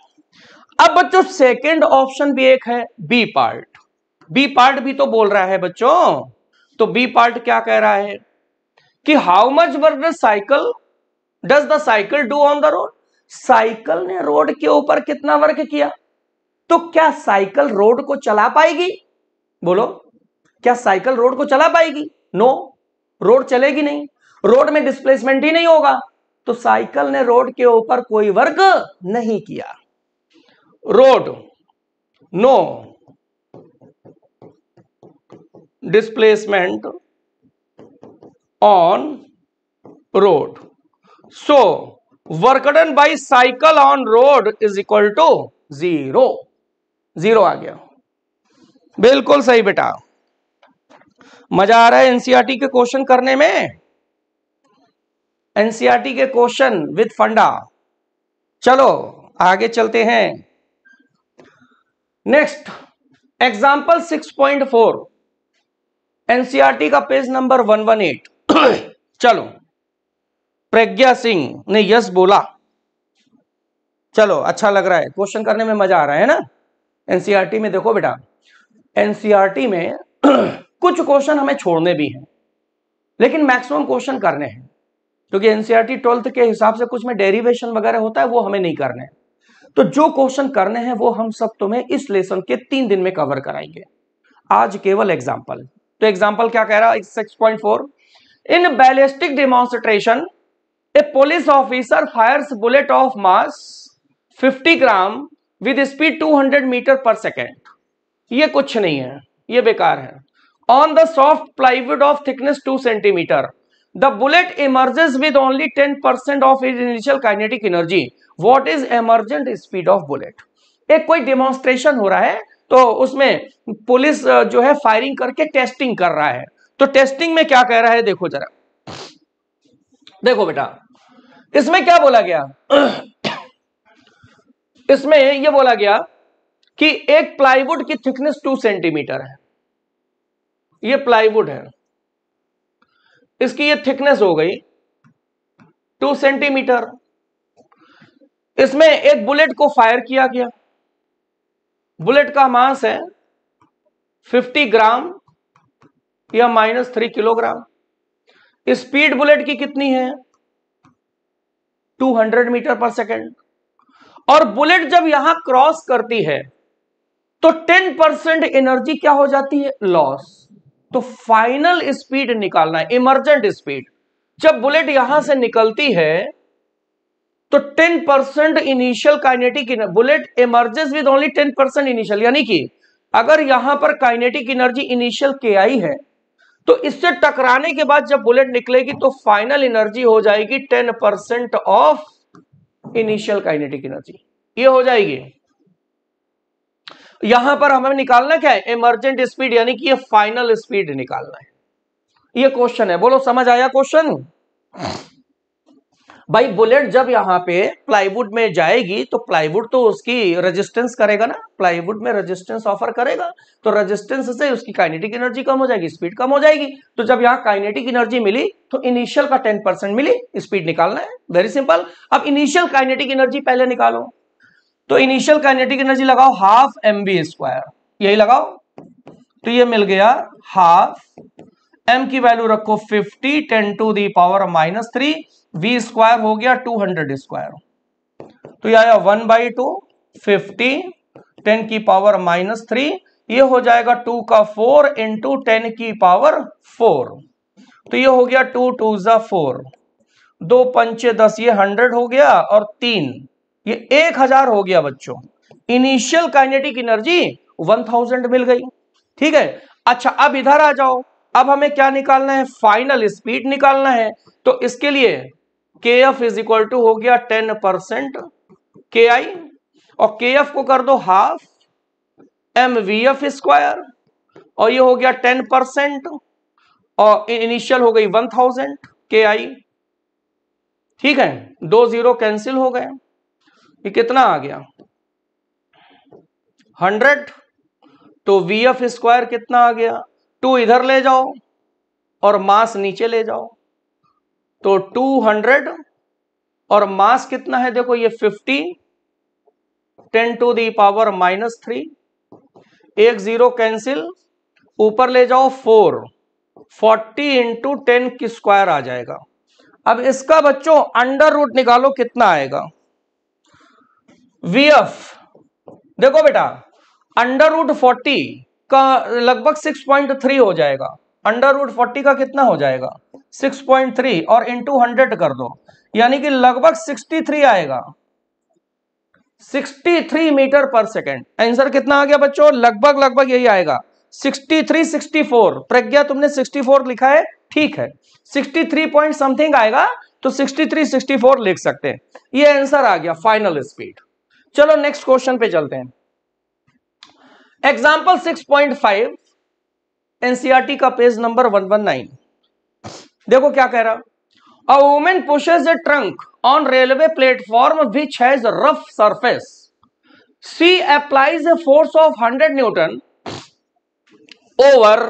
अब बच्चों सेकंड ऑप्शन भी एक है बी पार्ट बी पार्ट भी तो बोल रहा है बच्चों तो बी पार्ट क्या कह रहा है कि how much work the cycle does the cycle do on the road cycle ने रोड के ऊपर कितना वर्क किया तो क्या साइकिल रोड को चला पाएगी बोलो क्या साइकिल रोड को चला पाएगी नो no, रोड चलेगी नहीं रोड में डिस्प्लेसमेंट ही नहीं होगा तो साइकिल ने रोड के ऊपर कोई वर्क नहीं किया road no displacement on road so work done by cycle on road is equal to zero zero आ गया बिल्कुल सही बेटा मजा आ रहा है एनसीआरटी e के क्वेश्चन करने में एनसीआरटी e के क्वेश्चन विद फंडा चलो आगे चलते हैं नेक्स्ट एग्जाम्पल 6.4 एनसीआरटी का पेज नंबर 118 चलो प्रज्ञा सिंह ने यस बोला चलो अच्छा लग रहा है क्वेश्चन करने में मजा आ रहा है ना एनसीईआरटी में देखो बेटा एनसीईआरटी में कुछ क्वेश्चन हमें छोड़ने भी हैं लेकिन मैक्सिमम क्वेश्चन करने हैं क्योंकि एनसीईआरटी ट्वेल्थ के हिसाब से कुछ में डेरिवेशन वगैरह होता है वो हमें नहीं करने हैं तो जो क्वेश्चन करने हैं वो हम सब तुम्हें इस लेसन के तीन दिन में कवर कराएंगे आज केवल एग्जाम्पल तो एग्जाम्पल क्या कह रहा है six point four in ballistic demonstration, a police officer fires bullet of mass 50 gram with speed 200 metre per second ये कुछ नहीं है ये बेकार है on the soft plywood of thickness 2 centimetre the bullet emerges with only 10 percent of is initial kinetic energy what is emergent speed of bullet एक कोई डेमोन्स्ट्रेशन हो रहा है तो उसमें पुलिस जो है फायरिंग करके टेस्टिंग कर रहा है तो टेस्टिंग में क्या कह रहा है देखो जरा देखो बेटा इसमें क्या बोला गया इसमें यह बोला गया कि एक प्लाईवुड की थिकनेस टू सेंटीमीटर है ये प्लाईवुड है इसकी ये थिकनेस हो गई टू सेंटीमीटर इसमें एक बुलेट को फायर किया गया बुलेट का मास है 50 ग्राम या minus three kilogram speed bullet की कितनी है 200 मीटर पर सेकेंड और बुलेट जब यहां क्रॉस करती है तो 10 परसेंट एनर्जी क्या हो जाती है लॉस तो फाइनल स्पीड निकालना है इमरजेंट स्पीड जब बुलेट यहां से निकलती है तो 10 percent initial kinetic bullet emerges with only 10 percent initial यानी कि अगर यहां पर काइनेटिक एनर्जी इनिशियल के आई है तो इससे टकराने के बाद जब बुलेट निकलेगी तो फाइनल एनर्जी हो जाएगी ten percent of initial kinetic energy ये हो जाएगी यहां पर हमें निकालना क्या है इमर्जेंट स्पीड यानी कि ये फाइनल स्पीड निकालना है ये क्वेश्चन है बोलो समझ आया क्वेश्चन भाई बुलेट जब यहाँ पे प्लाईवुड में जाएगी तो प्लाईवुड तो उसकी रेजिस्टेंस करेगा ना प्लाईवुड में रेजिस्टेंस ऑफर करेगा तो रेजिस्टेंस से उसकी काइनेटिक एनर्जी कम हो जाएगी स्पीड कम हो जाएगी तो जब यहाँ काइनेटिक एनर्जी मिली तो इनिशियल का टेन परसेंट मिली स्पीड निकालना है वेरी सिंपल अब इनिशियल काइनेटिक एनर्जी पहले निकालो तो इनिशियल काइनेटिक एनर्जी लगाओ हाफ एम बी स्क्वायर यही लगाओ तो ये मिल गया हाफ एम की वैल्यू रखो 50 ten to the power minus three V square हो गया 200 स्क्वायर तो ये आया one by two fifty ten की पावर माइनस थ्री ये हो जाएगा टू का फोर इंटू टेन की पावर फोर तो ये हो गया टू टू जा फोर दो पंचे दस ये हंड्रेड हो गया और तीन ये एक हजार हो गया बच्चों initial kinetic energy one thousand मिल गई ठीक है अच्छा अब इधर आ जाओ अब हमें क्या निकालना है फाइनल स्पीड निकालना है तो इसके लिए के एफ इज इक्वल टू हो गया टेन परसेंट के आई और के एफ को कर दो half M V F square और ये हो गया टेन परसेंट और इनिशियल हो गई वन थाउजेंड के आई ठीक है दो जीरो कैंसिल हो गए ये कितना आ गया हंड्रेड तो वी एफ स्क्वायर कितना आ गया टू इधर ले जाओ और मास नीचे ले जाओ तो 200 और मास कितना है देखो ये 50 10 to the power minus three एक जीरो कैंसिल ऊपर ले जाओ फोर फोर्टी इंटू टेन की स्क्वायर आ जाएगा अब इसका बच्चों अंडर रूट निकालो कितना आएगा वी एफ देखो बेटा अंडर रूट फोर्टी का लगभग 6.3 हो जाएगा अंडर रूट फोर्टी का कितना हो जाएगा 6.3 और इंटू हंड्रेड कर दो यानी कि लगभग 63 आएगा 63 मीटर पर सेकेंड आंसर कितना आ गया बच्चों लगभग लगभग यही आएगा 63 64 प्रज्ञा तुमने 64 लिखा है ठीक है 63 पॉइंट समथिंग आएगा तो 63 64 लिख सकते हैं ये आंसर आ गया फाइनल स्पीड चलो नेक्स्ट क्वेश्चन पे चलते हैं example six point five NCERT का page number one one nine देखो क्या कह रहा a woman pushes a trunk on railway platform which has rough surface she applies a force of hundred newton over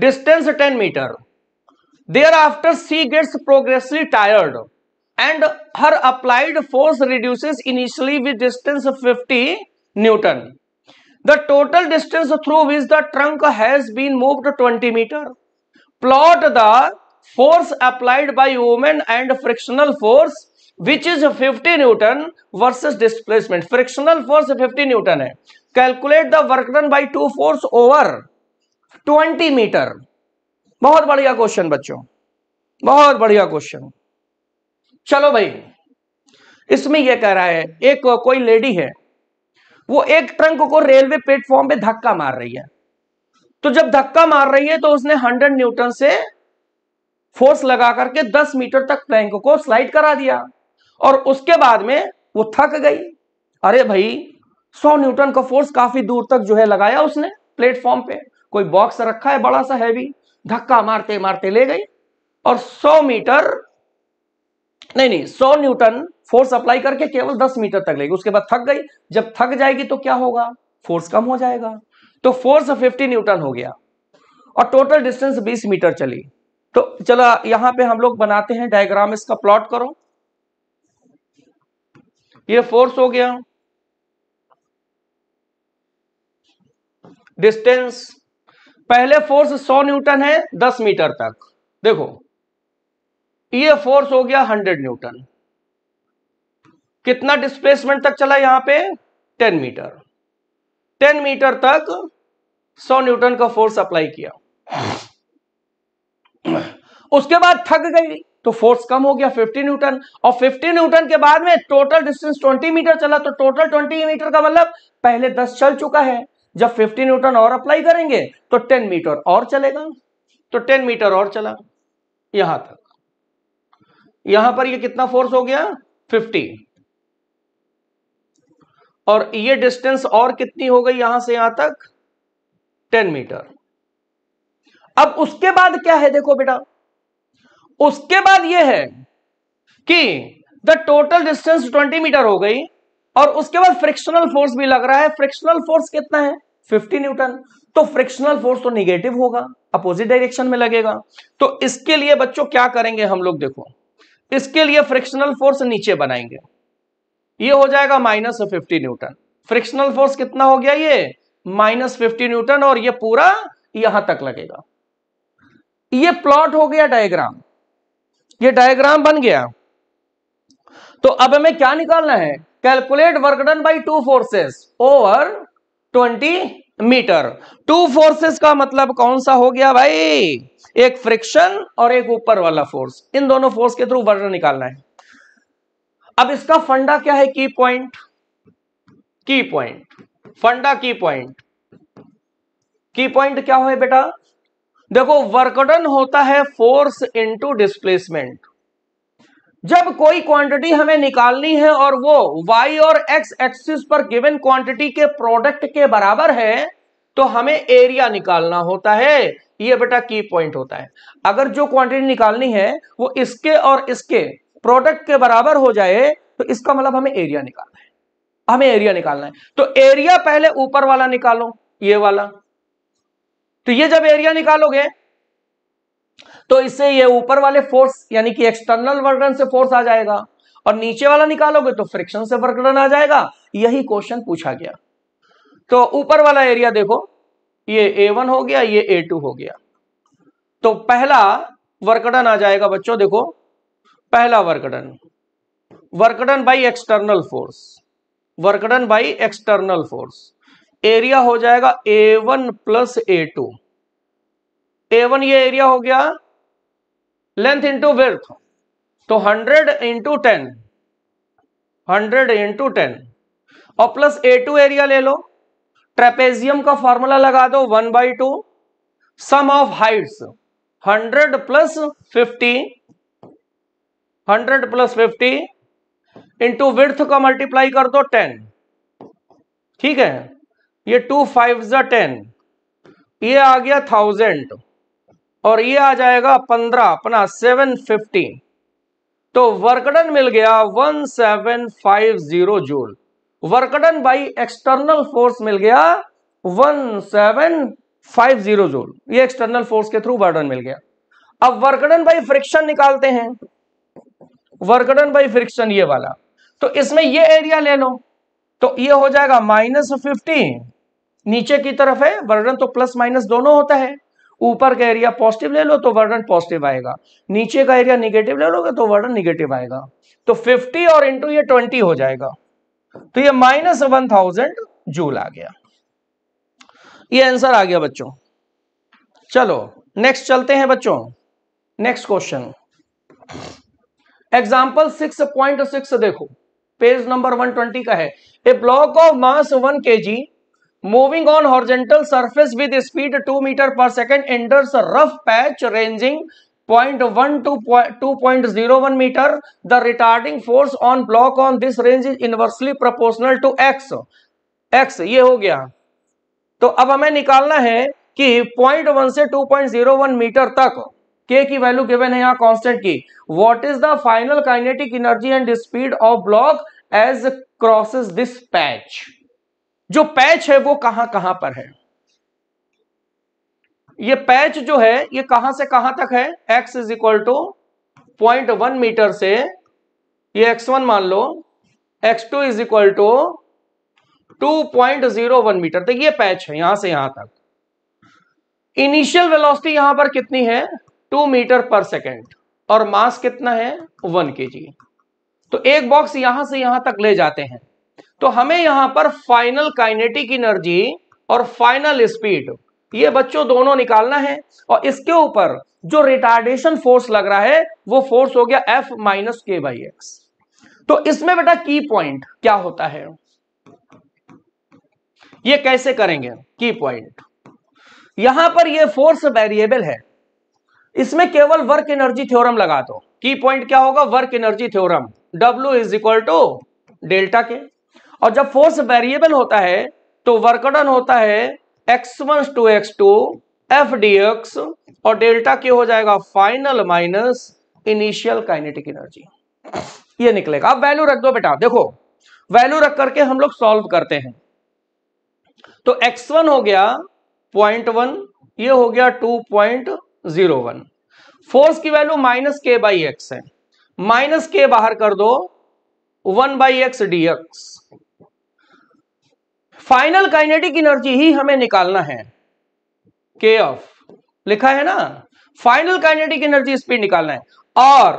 distance ten metre thereafter she gets progressively tired and her applied force reduces initially with distance fifty newton the total distance through which the trunk has been moved twenty metre plot the force applied by woman and frictional force which is fifty newton versus displacement frictional force fifty newton है calculate the work done by two force over twenty metre बहुत बढ़िया क्वेश्चन बच्चों बहुत बढ़िया क्वेश्चन चलो भाई इसमें यह कह रहा है एक कोई लेडी है वो एक ट्रंक को रेलवे प्लेटफॉर्म पे धक्का मार रही है तो जब धक्का मार रही है तो उसने 100 न्यूटन से फोर्स लगा करके 10 मीटर तक प्लैंक को स्लाइड करा दिया और उसके बाद में वो थक गई अरे भाई 100 न्यूटन का फोर्स काफी दूर तक जो है लगाया उसने प्लेटफॉर्म पे कोई बॉक्स रखा है बड़ा सा हैवी धक्का मारते मारते ले गई और सौ मीटर नहीं नहीं सौ न्यूटन फोर्स अप्लाई करके केवल दस मीटर तक लेगी उसके बाद थक गई जब थक जाएगी तो क्या होगा फोर्स कम हो जाएगा तो फोर्स फिफ्टी न्यूटन हो गया और टोटल डिस्टेंस बीस मीटर चली तो चलो यहां पे हम लोग बनाते हैं डायग्राम इसका प्लॉट करो ये फोर्स हो गया डिस्टेंस पहले फोर्स 100 न्यूटन है 10 मीटर तक देखो ये फोर्स हो गया 100 न्यूटन कितना डिस्प्लेसमेंट तक चला यहां पे 10 मीटर 10 मीटर तक 100 न्यूटन का फोर्स अप्लाई किया उसके बाद थक गई तो फोर्स कम हो गया 50 न्यूटन और 50 न्यूटन के बाद में टोटल डिस्टेंस 20 मीटर चला तो टोटल 20 मीटर का मतलब पहले 10 चल चुका है जब 50 न्यूटन और अप्लाई करेंगे तो 10 मीटर और चलेगा तो 10 मीटर और चला यहां तक यहां पर ये कितना फोर्स हो गया 50 और ये डिस्टेंस और कितनी हो गई यहां से यहां तक 10 मीटर अब उसके बाद क्या है देखो बेटा उसके बाद ये है कि द टोटल डिस्टेंस 20 मीटर हो गई और उसके बाद फ्रिक्शनल फोर्स भी लग रहा है फ्रिक्शनल फोर्स कितना है 50 न्यूटन तो फ्रिक्शनल फोर्स तो निगेटिव होगा अपोजिट डायरेक्शन में लगेगा तो इसके लिए बच्चों क्या करेंगे हम लोग देखो इसके लिए फ्रिक्शनल फोर्स नीचे बनाएंगे ये हो जाएगा minus fifty newton frictional force कितना हो गया ये माइनस फिफ्टी न्यूटन और ये पूरा यहां तक लगेगा ये प्लॉट हो गया डायग्राम ये डायग्राम बन गया तो अब हमें क्या निकालना है calculate work done by two forces over twenty metre two forces का मतलब कौन सा हो गया भाई एक फ्रिक्शन और एक ऊपर वाला फोर्स इन दोनों फोर्स के थ्रू वर्णन निकालना है अब इसका फंडा क्या है की पॉइंट की पॉइंट फंडा की पॉइंट की पॉइंट क्या हो बेटा देखो वर्कडन होता है फोर्स इनटू डिस्प्लेसमेंट जब कोई क्वांटिटी हमें निकालनी है और वो वाई और एक्स एक्सिस पर गिवन क्वांटिटी के प्रोडक्ट के बराबर है तो हमें एरिया निकालना होता है ये बेटा की पॉइंट होता है अगर जो क्वांटिटी निकालनी है वो इसके और इसके प्रोडक्ट के बराबर हो जाए तो इसका मतलब हमें एरिया निकालना है हमें एरिया निकालना है तो एरिया पहले ऊपर वाला निकालो ये वाला तो ये जब एरिया निकालोगे तो इससे ये ऊपर वाले फोर्स यानी कि एक्सटर्नल वर्कडन से फोर्स आ जाएगा और नीचे वाला निकालोगे तो फ्रिक्शन से वर्कडन आ जाएगा यही क्वेश्चन पूछा गया तो ऊपर वाला एरिया देखो ये ए वन हो गया ये ए टू हो गया तो पहला वर्कडन आ जाएगा बच्चों देखो पहला work done work done by external force work done by external force area हो जाएगा A one plus A two A one ये एरिया हो गया लेंथ इंटू विर्थ तो hundred into ten hundred into ten और प्लस ए टू एरिया ले लो ट्रेपेजियम का फॉर्मूला लगा दो one by two sum of heights hundred plus fifty hundred plus fifty into width का मल्टीप्लाई कर दो टेन ठीक है ये टू फाइव ज टेन ये आ गया थाउजेंड और ये आ जाएगा पंद्रह अपना सेवन फिफ्टी तो वर्कडन मिल गया one seven five zero joule work done by external force मिल गया one seven five zero joule ये एक्सटर्नल फोर्स के थ्रू बर्डन मिल गया अब वर्कडन बाई फ्रिक्शन निकालते हैं वर्कडन बाई फ्रिक्शन ये वाला तो इसमें ये एरिया ले लो तो ये हो जाएगा माइनस फिफ्टी नीचे की तरफ है वर्डन तो प्लस माइनस दोनों होता है ऊपर का एरिया पॉजिटिव ले लो तो वर्डन पॉजिटिव आएगा नीचे का एरिया निगेटिव ले लोगे तो वर्डन निगेटिव आएगा तो 50 और इंटू ये 20 हो जाएगा तो ये माइनस वन थाउजेंड जूल आ गया ये आंसर आ गया बच्चों चलो नेक्स्ट चलते हैं बच्चों next question example six point six देखो पेज नंबर वन ट्वेंटी का है a block of mass one K G moving on horizontal surface with speed two metre per second enters rough patch ranging point one to two point zero one metre the retarding force on block on this range is inversely proportional to X X ये हो गया तो अब हमें निकालना है कि पॉइंट वन से two point zero one metre तक के की वैल्यू गिवन है यहां कांस्टेंट की what is the final kinetic energy and speed of block as crosses this patch जो पैच है वो कहां कहां पर है ये पैच जो है ये कहां से कहां तक है x is equal to point one metre से ये x1 मान लो x2 two is equal to two point zero one metre तक ये पैच है यहां से यहां तक इनिशियल वेलोसिटी यहां पर कितनी है टू मीटर पर सेकेंड और मास कितना है वन के जी तो एक बॉक्स यहां से यहां तक ले जाते हैं तो हमें यहां पर फाइनल काइनेटिक एनर्जी और फाइनल स्पीड ये बच्चों दोनों निकालना है और इसके ऊपर जो रिटार्डेशन फोर्स लग रहा है वो फोर्स हो गया F minus K by X तो इसमें बेटा की पॉइंट क्या होता है ये कैसे करेंगे की पॉइंट यहां पर ये फोर्स वेरिएबल है इसमें केवल वर्क एनर्जी थ्योरम लगा दो की पॉइंट क्या होगा work energy theorem W is equal to delta K और जब फोर्स वेरिएबल होता है तो वर्कडन होता है x one to x two F d x और डेल्टा क्यों हो जाएगा final minus initial kinetic energy ये निकलेगा अब वैल्यू रख दो बेटा देखो वैल्यू रख करके हम लोग सॉल्व करते हैं तो x1 हो गया पॉइंट वन ये हो गया two point zero one force की value minus K by x है माइनस के बाहर कर दो one by x d x final kinetic energy ही हमें निकालना है के ऑफ लिखा है ना फाइनल काइनेटिक एनर्जी स्पीड निकालना है और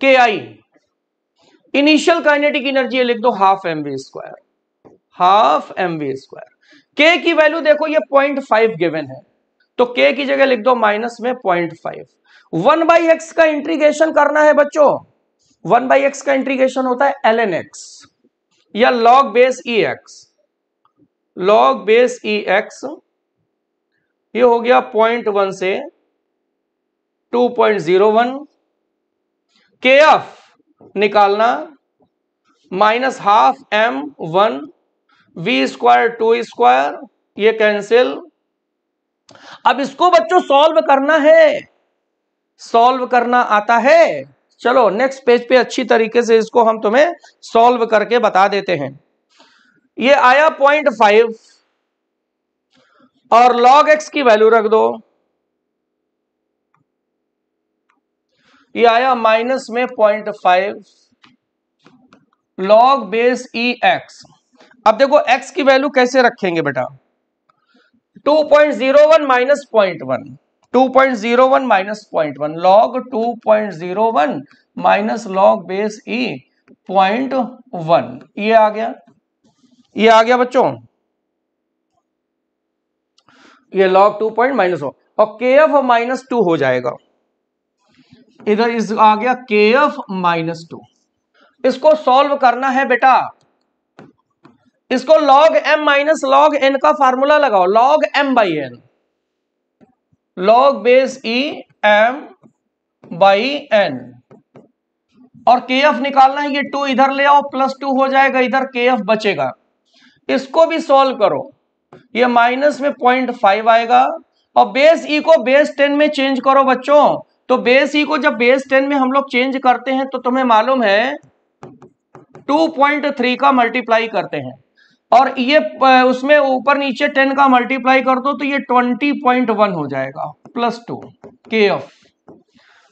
के आई इनिशियल काइनेटिक एनर्जी लिख दो half M v square half M v square K की वैल्यू देखो ये पॉइंट फाइव गिवेन है तो के की जगह लिख दो माइनस में point five one by x का इंट्रीगेशन करना है बच्चों वन बाई एक्स का इंट्रीगेशन होता है एल एन एक्स या log base e x log base e x ये हो गया पॉइंट वन से two point zero one K F निकालना minus half m one v square two square ये कैंसिल अब इसको बच्चों सॉल्व करना है सॉल्व करना आता है चलो नेक्स्ट पेज पे अच्छी तरीके से इसको हम तुम्हें सॉल्व करके बता देते हैं ये आया पॉइंट फाइव और लॉग एक्स की वैल्यू रख दो ये आया माइनस में point five log base e x अब देखो एक्स की वैल्यू कैसे रखेंगे बेटा 2.01 minus point one two point zero one minus point one log two point zero one minus log base e point one ये आ गया ये आ गया बच्चों ये log two point minus one और के एफ माइनस टू हो जाएगा इधर इस आ गया के एफ माइनस टू इसको सॉल्व करना है बेटा इसको log M minus log N का फार्मूला लगाओ log M by N log base e M by N और के एफ निकालना है ये टू इधर ले आओ प्लस टू हो जाएगा इधर के एफ बचेगा इसको भी सॉल्व करो ये माइनस में पॉइंट फाइव आएगा और बेस ई e को बेस टेन में चेंज करो बच्चों तो बेस ई e को जब बेस टेन में हम लोग चेंज करते हैं तो तुम्हें मालूम है टू पॉइंट थ्री का मल्टीप्लाई करते हैं और ये उसमें ऊपर नीचे टेन का मल्टीप्लाई कर दो तो ये ट्वेंटी पॉइंट वन हो जाएगा plus two K F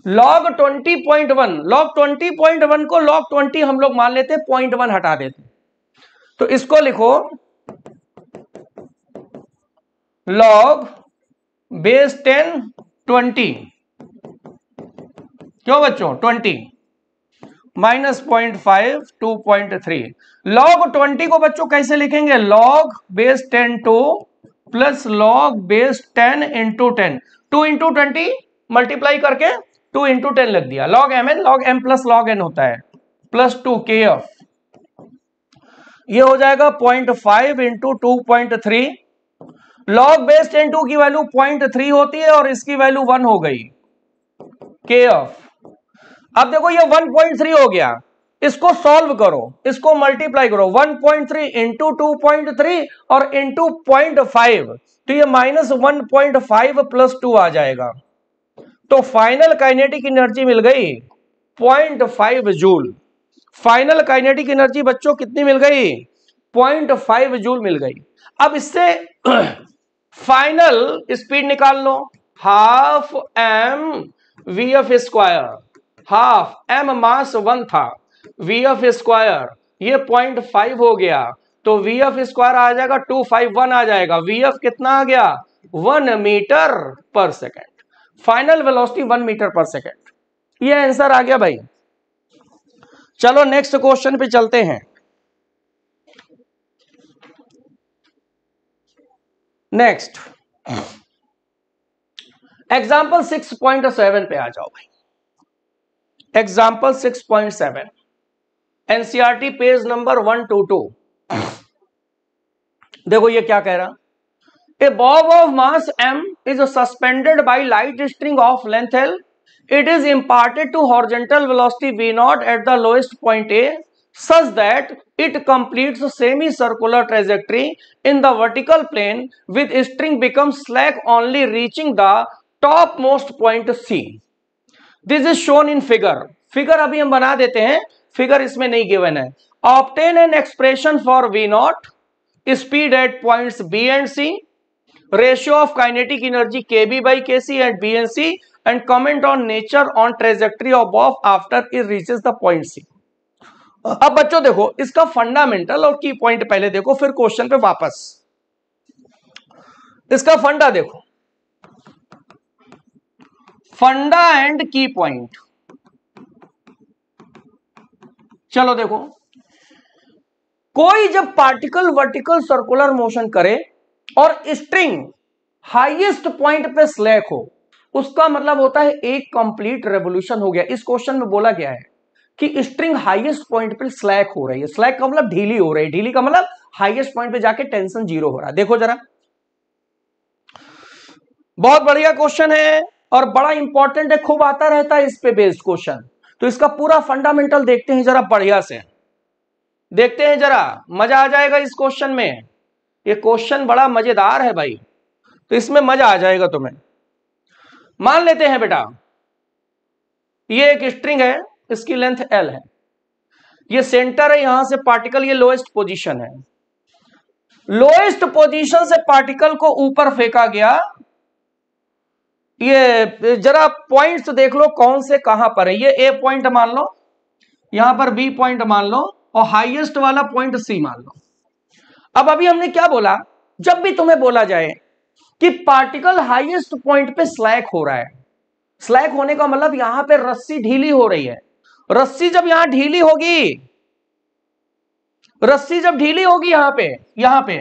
log 20.1 log 20.1 को लॉग 20 हम लोग मान लेते हैं पॉइंट वन हटा देते तो इसको लिखो लॉग बेस टेन ट्वेंटी क्यों बच्चों twenty minus point five two point three log twenty को बच्चों कैसे लिखेंगे log base ten two plus log base ten into ten two into twenty multiply करके टू इंटू टेन लग दिया log M N log M plus log N होता है प्लस टू के एफ ये हो जाएगा point five into two point three log base ten two की वैल्यू पॉइंट थ्री होती है और इसकी वैल्यू वन हो गई के ऑफ अब देखो ये वन पॉइंट थ्री हो गया इसको सॉल्व करो इसको मल्टीप्लाई करो 1.3 point three into two point three और इंटू पॉइंट फाइव तो ये minus one point five plus two आ जाएगा तो फाइनल काइनेटिक एनर्जी मिल गई point five joule final kinetic energy बच्चों कितनी मिल गई पॉइंट फाइव जूल मिल गई अब इससे फाइनल स्पीड निकाल लो half M V F square half m mass one था वी एफ स्क्वायर ये पॉइंट फाइव हो गया तो वी एफ स्क्वायर आ जाएगा टू फाइव वन आ जाएगा वी एफ कितना आ गया one metre per second final velocity one metre per second ये आंसर आ गया भाई चलो नेक्स्ट क्वेश्चन पे चलते हैं next example six point seven पे आ जाओ भाई example six point seven NCERT page number one to two देखो ये क्या कह रहा a bob of mass m is suspended by light string of length L it is imparted to horizontal velocity v not at the lowest point A such that it complete semi circular trajectory in the vertical plane with string become slack only reaching the top most point C this is shown in figure figure अभी हम बना देते हैं फिगर इसमें नहीं गिवन है obtain an expression for v nought speed at point B and C ratio of kinetic energy K B by K C and B and C and comment on nature on trajectory of of after it reaches the point C अब बच्चों देखो इसका फंडामेंटल और की पॉइंट पहले देखो फिर क्वेश्चन पे वापस इसका फंडा देखो फंडा एंड की पॉइंट चलो देखो कोई जब पार्टिकल वर्टिकल सर्कुलर मोशन करे और स्ट्रिंग हाईएस्ट पॉइंट पे स्लैक हो उसका मतलब होता है एक कंप्लीट रेवोल्यूशन हो गया इस क्वेश्चन में बोला गया है कि स्ट्रिंग हाईएस्ट पॉइंट पे स्लैक हो रही है स्लैक का मतलब ढीली हो रही है ढीली का मतलब हाईएस्ट पॉइंट पे जाके टेंशन जीरो हो रहा है देखो जरा बहुत बढ़िया क्वेश्चन है और बड़ा इंपॉर्टेंट है खूब आता रहता है इस पे बेस्ड क्वेश्चन तो इसका पूरा फंडामेंटल देखते हैं जरा बढ़िया से देखते हैं जरा मजा आ जाएगा इस क्वेश्चन में ये क्वेश्चन बड़ा मजेदार है भाई तो इसमें मजा आ जाएगा तुम्हें मान लेते हैं बेटा ये एक स्ट्रिंग है इसकी लेंथ एल है ये सेंटर है यहां से पार्टिकल ये लोएस्ट पोजीशन है लोएस्ट पोजीशन से पार्टिकल को ऊपर फेंका गया ये जरा पॉइंट्स देख लो कौन से कहां पर है ये ए पॉइंट मान लो यहां पर बी पॉइंट मान लो और हाईएस्ट वाला पॉइंट सी मान लो अब अभी हमने क्या बोला जब भी तुम्हें बोला जाए कि पार्टिकल हाईएस्ट पॉइंट पे स्लैक हो रहा है स्लैक होने का मतलब यहां पे रस्सी ढीली हो रही है रस्सी जब यहां ढीली होगी रस्सी जब ढीली होगी यहां पे यहां पे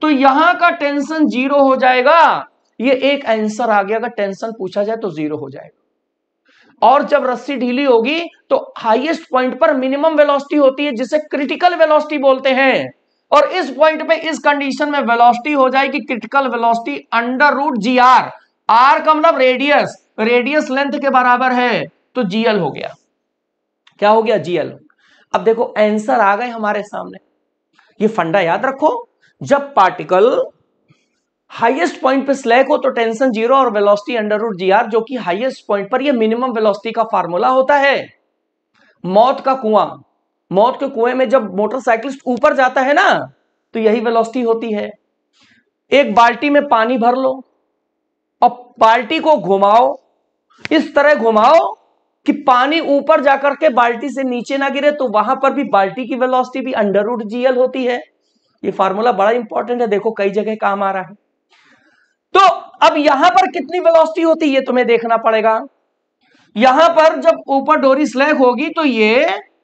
तो यहां का टेंशन जीरो हो जाएगा ये एक आंसर आ गया अगर टेंशन पूछा जाए तो जीरो हो जाएगा और जब रस्सी ढीली होगी तो हाईएस्ट पॉइंट पर मिनिमम वेलोसिटी होती है जिसे क्रिटिकल वेलोसिटी बोलते हैं और इस पॉइंट पे इस कंडीशन में वेलोसिटी हो जाएगी critical velocity under root g r r का मतलब रेडियस रेडियस लेंथ के बराबर है तो जीएल हो गया क्या हो गया जीएल अब देखो आंसर आ गए हमारे सामने ये फंडा याद रखो जब पार्टिकल हाईएस्ट पॉइंट पे स्लैक हो तो टेंशन जीरो और velocity under root g r जो कि हाईएस्ट पॉइंट पर ये मिनिमम वेलोसिटी का फार्मूला होता है मौत का कुआं मौत के कुएं में जब मोटरसाइकिलिस्ट ऊपर जाता है ना तो यही वेलोसिटी होती है एक बाल्टी में पानी भर लो और बाल्टी को घुमाओ इस तरह घुमाओ कि पानी ऊपर जाकर के बाल्टी से नीचे ना गिरे तो वहां पर भी बाल्टी की वेलोसिटी भी अंडर रूट जीएल होती है ये फार्मूला बड़ा इंपॉर्टेंट है देखो कई जगह काम आ रहा है तो अब यहां पर कितनी वेलोसिटी होती है तुम्हें देखना पड़ेगा यहां पर जब ऊपर डोरी स्लैग होगी तो ये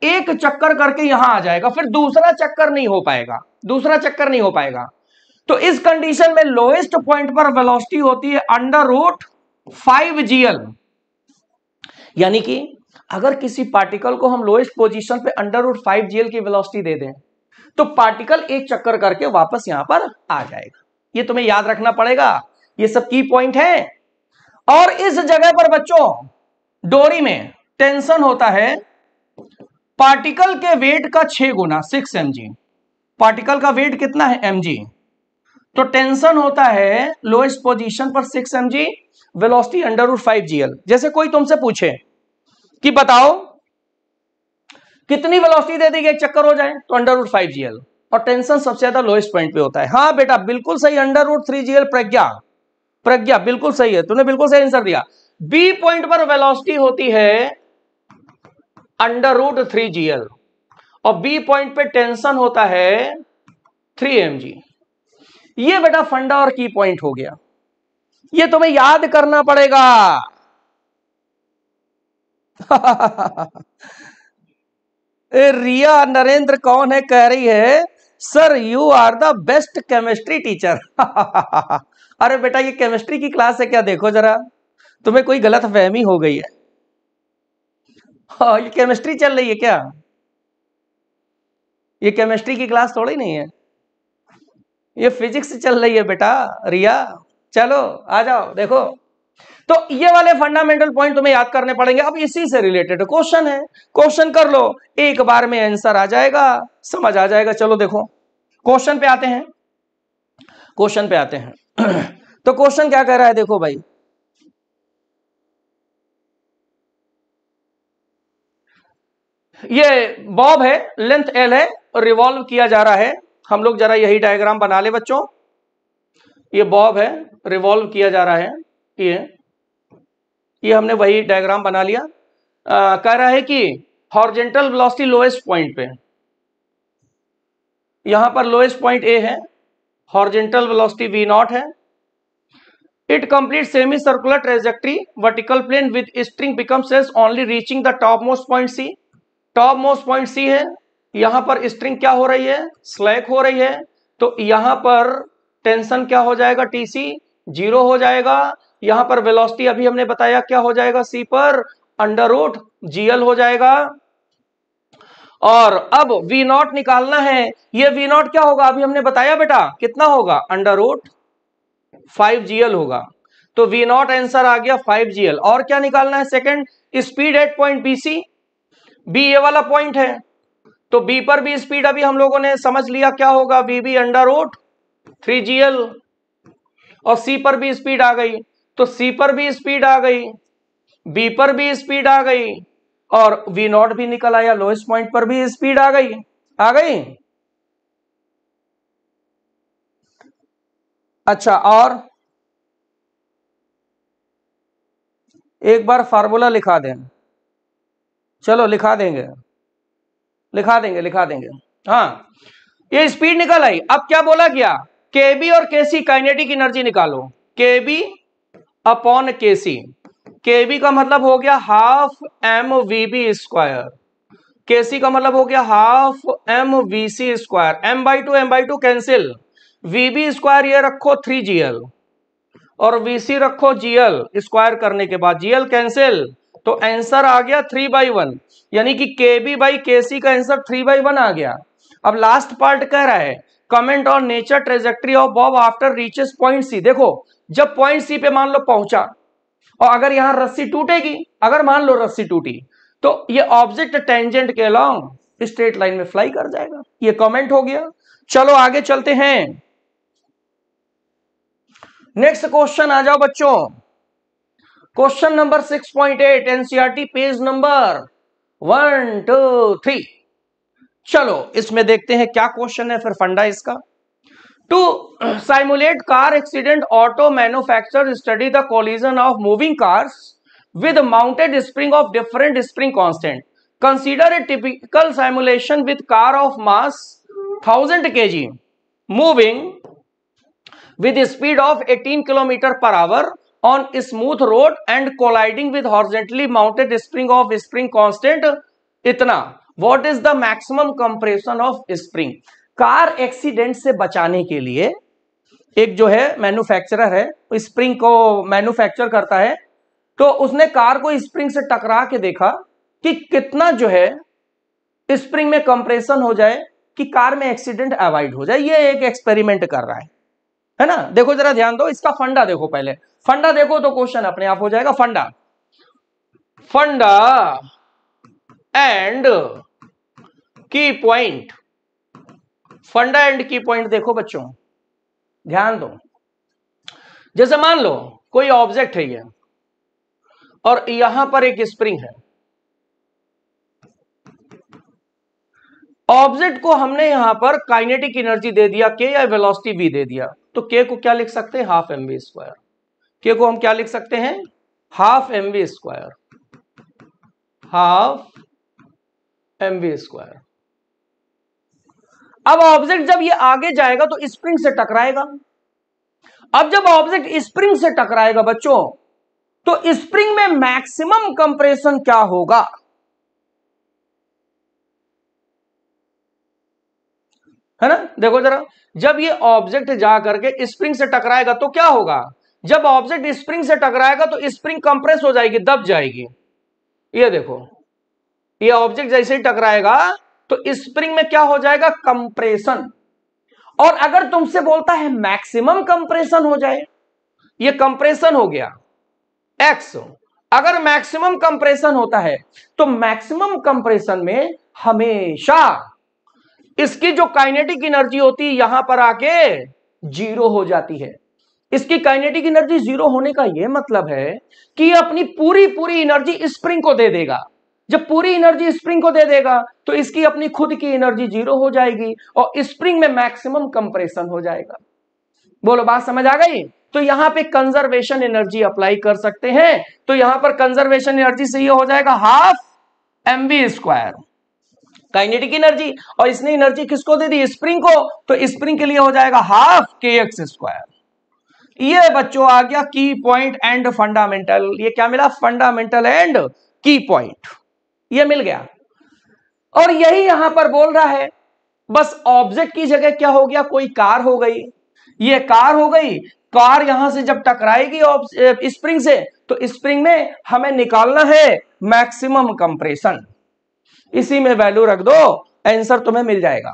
एक चक्कर करके यहां आ जाएगा फिर दूसरा चक्कर नहीं हो पाएगा दूसरा चक्कर नहीं हो पाएगा तो इस कंडीशन में लोएस्ट पॉइंट पर वेलोसिटी होती है अंडर रूट फाइव जीएल यानी कि अगर किसी पार्टिकल को हम लोएस्ट पोजीशन पे अंडर रूट फाइव जीएल की वेलोसिटी दे दें तो पार्टिकल एक चक्कर करके वापस यहां पर आ जाएगा ये तुम्हें याद रखना पड़ेगा ये सब की पॉइंट है और इस जगह पर बच्चों डोरी में टेंशन होता है पार्टिकल के वेट का छह गुना सिक्स एम पार्टिकल का वेट कितना है एम तो टेंशन होता है लोएस्ट पोजीशन पर six m g velocity under five g जैसे कोई तुमसे पूछे कि बताओ कितनी वेलोसिटी दे देगी एक चक्कर हो जाए तो अंडर रूट फाइव जीएल और टेंशन सबसे ज्यादा लोएस्ट पॉइंट पे होता है हाँ बेटा बिल्कुल सही under root three GL Pragya Pragya बिल्कुल सही है तूने बिल्कुल सही आंसर दिया बी पॉइंट पर वेलोसिटी होती है under root three g l और बी पॉइंट पे टेंशन होता है थ्री एम जी ये बेटा फंडा और की पॉइंट हो गया ये तुम्हें याद करना पड़ेगा ए, रिया नरेंद्र कौन है कह रही है sir you are the best chemistry teacher अरे बेटा ये केमिस्ट्री की क्लास है क्या देखो जरा तुम्हें कोई गलत फहमी हो गई है हाँ ये केमिस्ट्री चल रही है क्या ये केमिस्ट्री की क्लास थोड़ी नहीं है ये फिजिक्स चल रही है बेटा रिया चलो आ जाओ देखो तो ये वाले फंडामेंटल पॉइंट तुम्हें याद करने पड़ेंगे अब इसी से रिलेटेड क्वेश्चन है क्वेश्चन कर लो एक बार में आंसर आ जाएगा समझ आ जाएगा चलो देखो क्वेश्चन पे आते हैं क्वेश्चन पे आते हैं तो क्वेश्चन क्या कह रहा है देखो भाई ये बॉब है लेंथ एल है और रिवॉल्व किया जा रहा है हम लोग जरा यही डायग्राम बना ले बच्चों ये बॉब है रिवॉल्व किया जा रहा है ये ये हमने वही डायग्राम बना लिया आ, कह रहा है कि हॉर्जेंटल वेलोसिटी लोएस्ट पॉइंट पे यहां पर लोएस्ट पॉइंट ए है हॉर्जेंटल वेलोसिटी वी नॉट है it semi circular trajectory vertical plane with string string becomes only reaching the top most point C top most point C है यहां पर स्ट्रिंग क्या हो रही है स्लैक हो रही है तो यहां पर टेंशन क्या हो जाएगा टीसी जीरो हो जाएगा यहां पर वेलोसिटी अभी हमने बताया क्या हो जाएगा सी पर अंडर रूट जीएल हो जाएगा और अब वी नॉट निकालना है ये वी नॉट क्या होगा अभी हमने बताया बेटा कितना होगा अंडर रूट फाइव जीएल होगा तो वी नॉट आंसर आ गया फाइव जीएल और क्या निकालना है second speed at point BC B ये वाला पॉइंट है तो बी पर भी स्पीड अभी हम लोगों ने समझ लिया क्या होगा B B under root three g l और सी पर भी स्पीड आ गई तो सी पर भी स्पीड आ गई बी पर भी स्पीड आ गई और वी नॉट भी निकल आया लोएस्ट पॉइंट पर भी स्पीड आ गई आ गई अच्छा और एक बार फार्मूला लिखा दें चलो लिखा देंगे लिखा देंगे लिखा देंगे हाँ ये स्पीड निकल आई अब क्या बोला गया बी और के सी काइनेटिक एनर्जी निकालो के बी अपॉन के सी के बी का मतलब हो गया half M v B square K C का मतलब हो गया half M v C square m by two m by two cancel v B square ये रखो थ्री जीएल और वी सी रखो जीएल स्क्वायर करने के बाद जीएल कैंसिल तो आंसर आ गया थ्री बाई वन यानी कि के बी बाई के सी का आंसर थ्री बाई वन आ गया अब लास्ट पार्ट कह रहा है comment on nature trajectory of bob after reaches point C देखो जब पॉइंट सी पे मान लो पहुंचा और अगर यहां रस्सी टूटेगी अगर मान लो रस्सी टूटी तो ये ऑब्जेक्ट टेंजेंट के अलॉन्ग स्ट्रेट लाइन में फ्लाई कर जाएगा ये कमेंट हो गया चलो आगे चलते हैं नेक्स्ट क्वेश्चन आ जाओ बच्चों question number six point eight NCR page number one two three चलो इसमें देखते हैं क्या क्वेश्चन है फिर फंडा इसका to simulate car accident auto manufacture study the collision of moving cars with mounted spring of different spring constant consider a typical simulation with car of mass thousand K moving with speed of eighteen kilometre per hour on smooth road and colliding with horizontally mounted spring of spring constant इतना what is the maximum compression of spring car accident से बचाने के लिए एक जो है मैन्युफैक्चरर है स्प्रिंग को मैन्युफैक्चर करता है तो उसने कार को स्प्रिंग से टकरा के देखा कि कितना जो है स्प्रिंग में कंप्रेशन हो जाए कि कार में एक्सीडेंट अवॉइड हो जाए ये एक एक्सपेरिमेंट कर रहा है है ना देखो जरा ध्यान दो इसका फंडा देखो पहले फंडा देखो तो क्वेश्चन अपने आप हो जाएगा फंडा फंडा एंड की पॉइंट फंडा एंड की पॉइंट देखो बच्चों ध्यान दो जैसे मान लो कोई ऑब्जेक्ट है ये और यहां पर एक स्प्रिंग है ऑब्जेक्ट को हमने यहां पर काइनेटिक एनर्जी दे दिया के या वेलोसिटी बी दे दिया तो के को क्या लिख सकते हैं हाफ एम बी स्क्वायर के को हम क्या लिख सकते हैं half M v square half M v square अब ऑब्जेक्ट जब ये आगे जाएगा तो स्प्रिंग से टकराएगा अब जब ऑब्जेक्ट स्प्रिंग से टकराएगा बच्चों तो स्प्रिंग में मैक्सिमम कंप्रेशन क्या होगा है ना देखो जरा जब ये ऑब्जेक्ट जा करके स्प्रिंग से टकराएगा तो क्या होगा जब ऑब्जेक्ट स्प्रिंग से टकराएगा तो स्प्रिंग कंप्रेस हो जाएगी दब जाएगी ये देखो ये ऑब्जेक्ट जैसे ही टकराएगा तो स्प्रिंग में क्या हो जाएगा कंप्रेशन और अगर तुमसे बोलता है मैक्सिमम कंप्रेशन हो जाए ये कंप्रेशन हो गया एक्स अगर मैक्सिमम कंप्रेशन होता है तो मैक्सिमम कंप्रेशन में हमेशा इसकी जो काइनेटिक एनर्जी होती है यहां पर आके जीरो हो जाती है इसकी काइनेटिक एनर्जी जीरो होने का यह मतलब है कि अपनी पूरी पूरी एनर्जी स्प्रिंग को दे देगा जब पूरी एनर्जी स्प्रिंग को दे देगा तो इसकी अपनी खुद की एनर्जी जीरो हो जाएगी और स्प्रिंग में मैक्सिमम कंप्रेशन हो जाएगा बोलो बात समझ आ गई तो यहां पे कंजर्वेशन एनर्जी अप्लाई कर सकते हैं तो यहां पर कंजर्वेशन एनर्जी से ये हो जाएगा half M B square kinetic energy और इसने एनर्जी किसको दे दी स्प्रिंग को तो स्प्रिंग के लिए हो जाएगा हाफ के एक्स स्क्वायर ये बच्चों आ गया की पॉइंट एंड फंडामेंटल ये क्या मिला फंडामेंटल एंड की पॉइंट ये मिल गया और यही यहां पर बोल रहा है बस ऑब्जेक्ट की जगह क्या हो गया कोई कार हो गई ये कार हो गई कार यहां से जब टकराएगी स्प्रिंग से तो स्प्रिंग में हमें निकालना है मैक्सिमम कंप्रेशन इसी में वैल्यू रख दो आंसर तुम्हें मिल जाएगा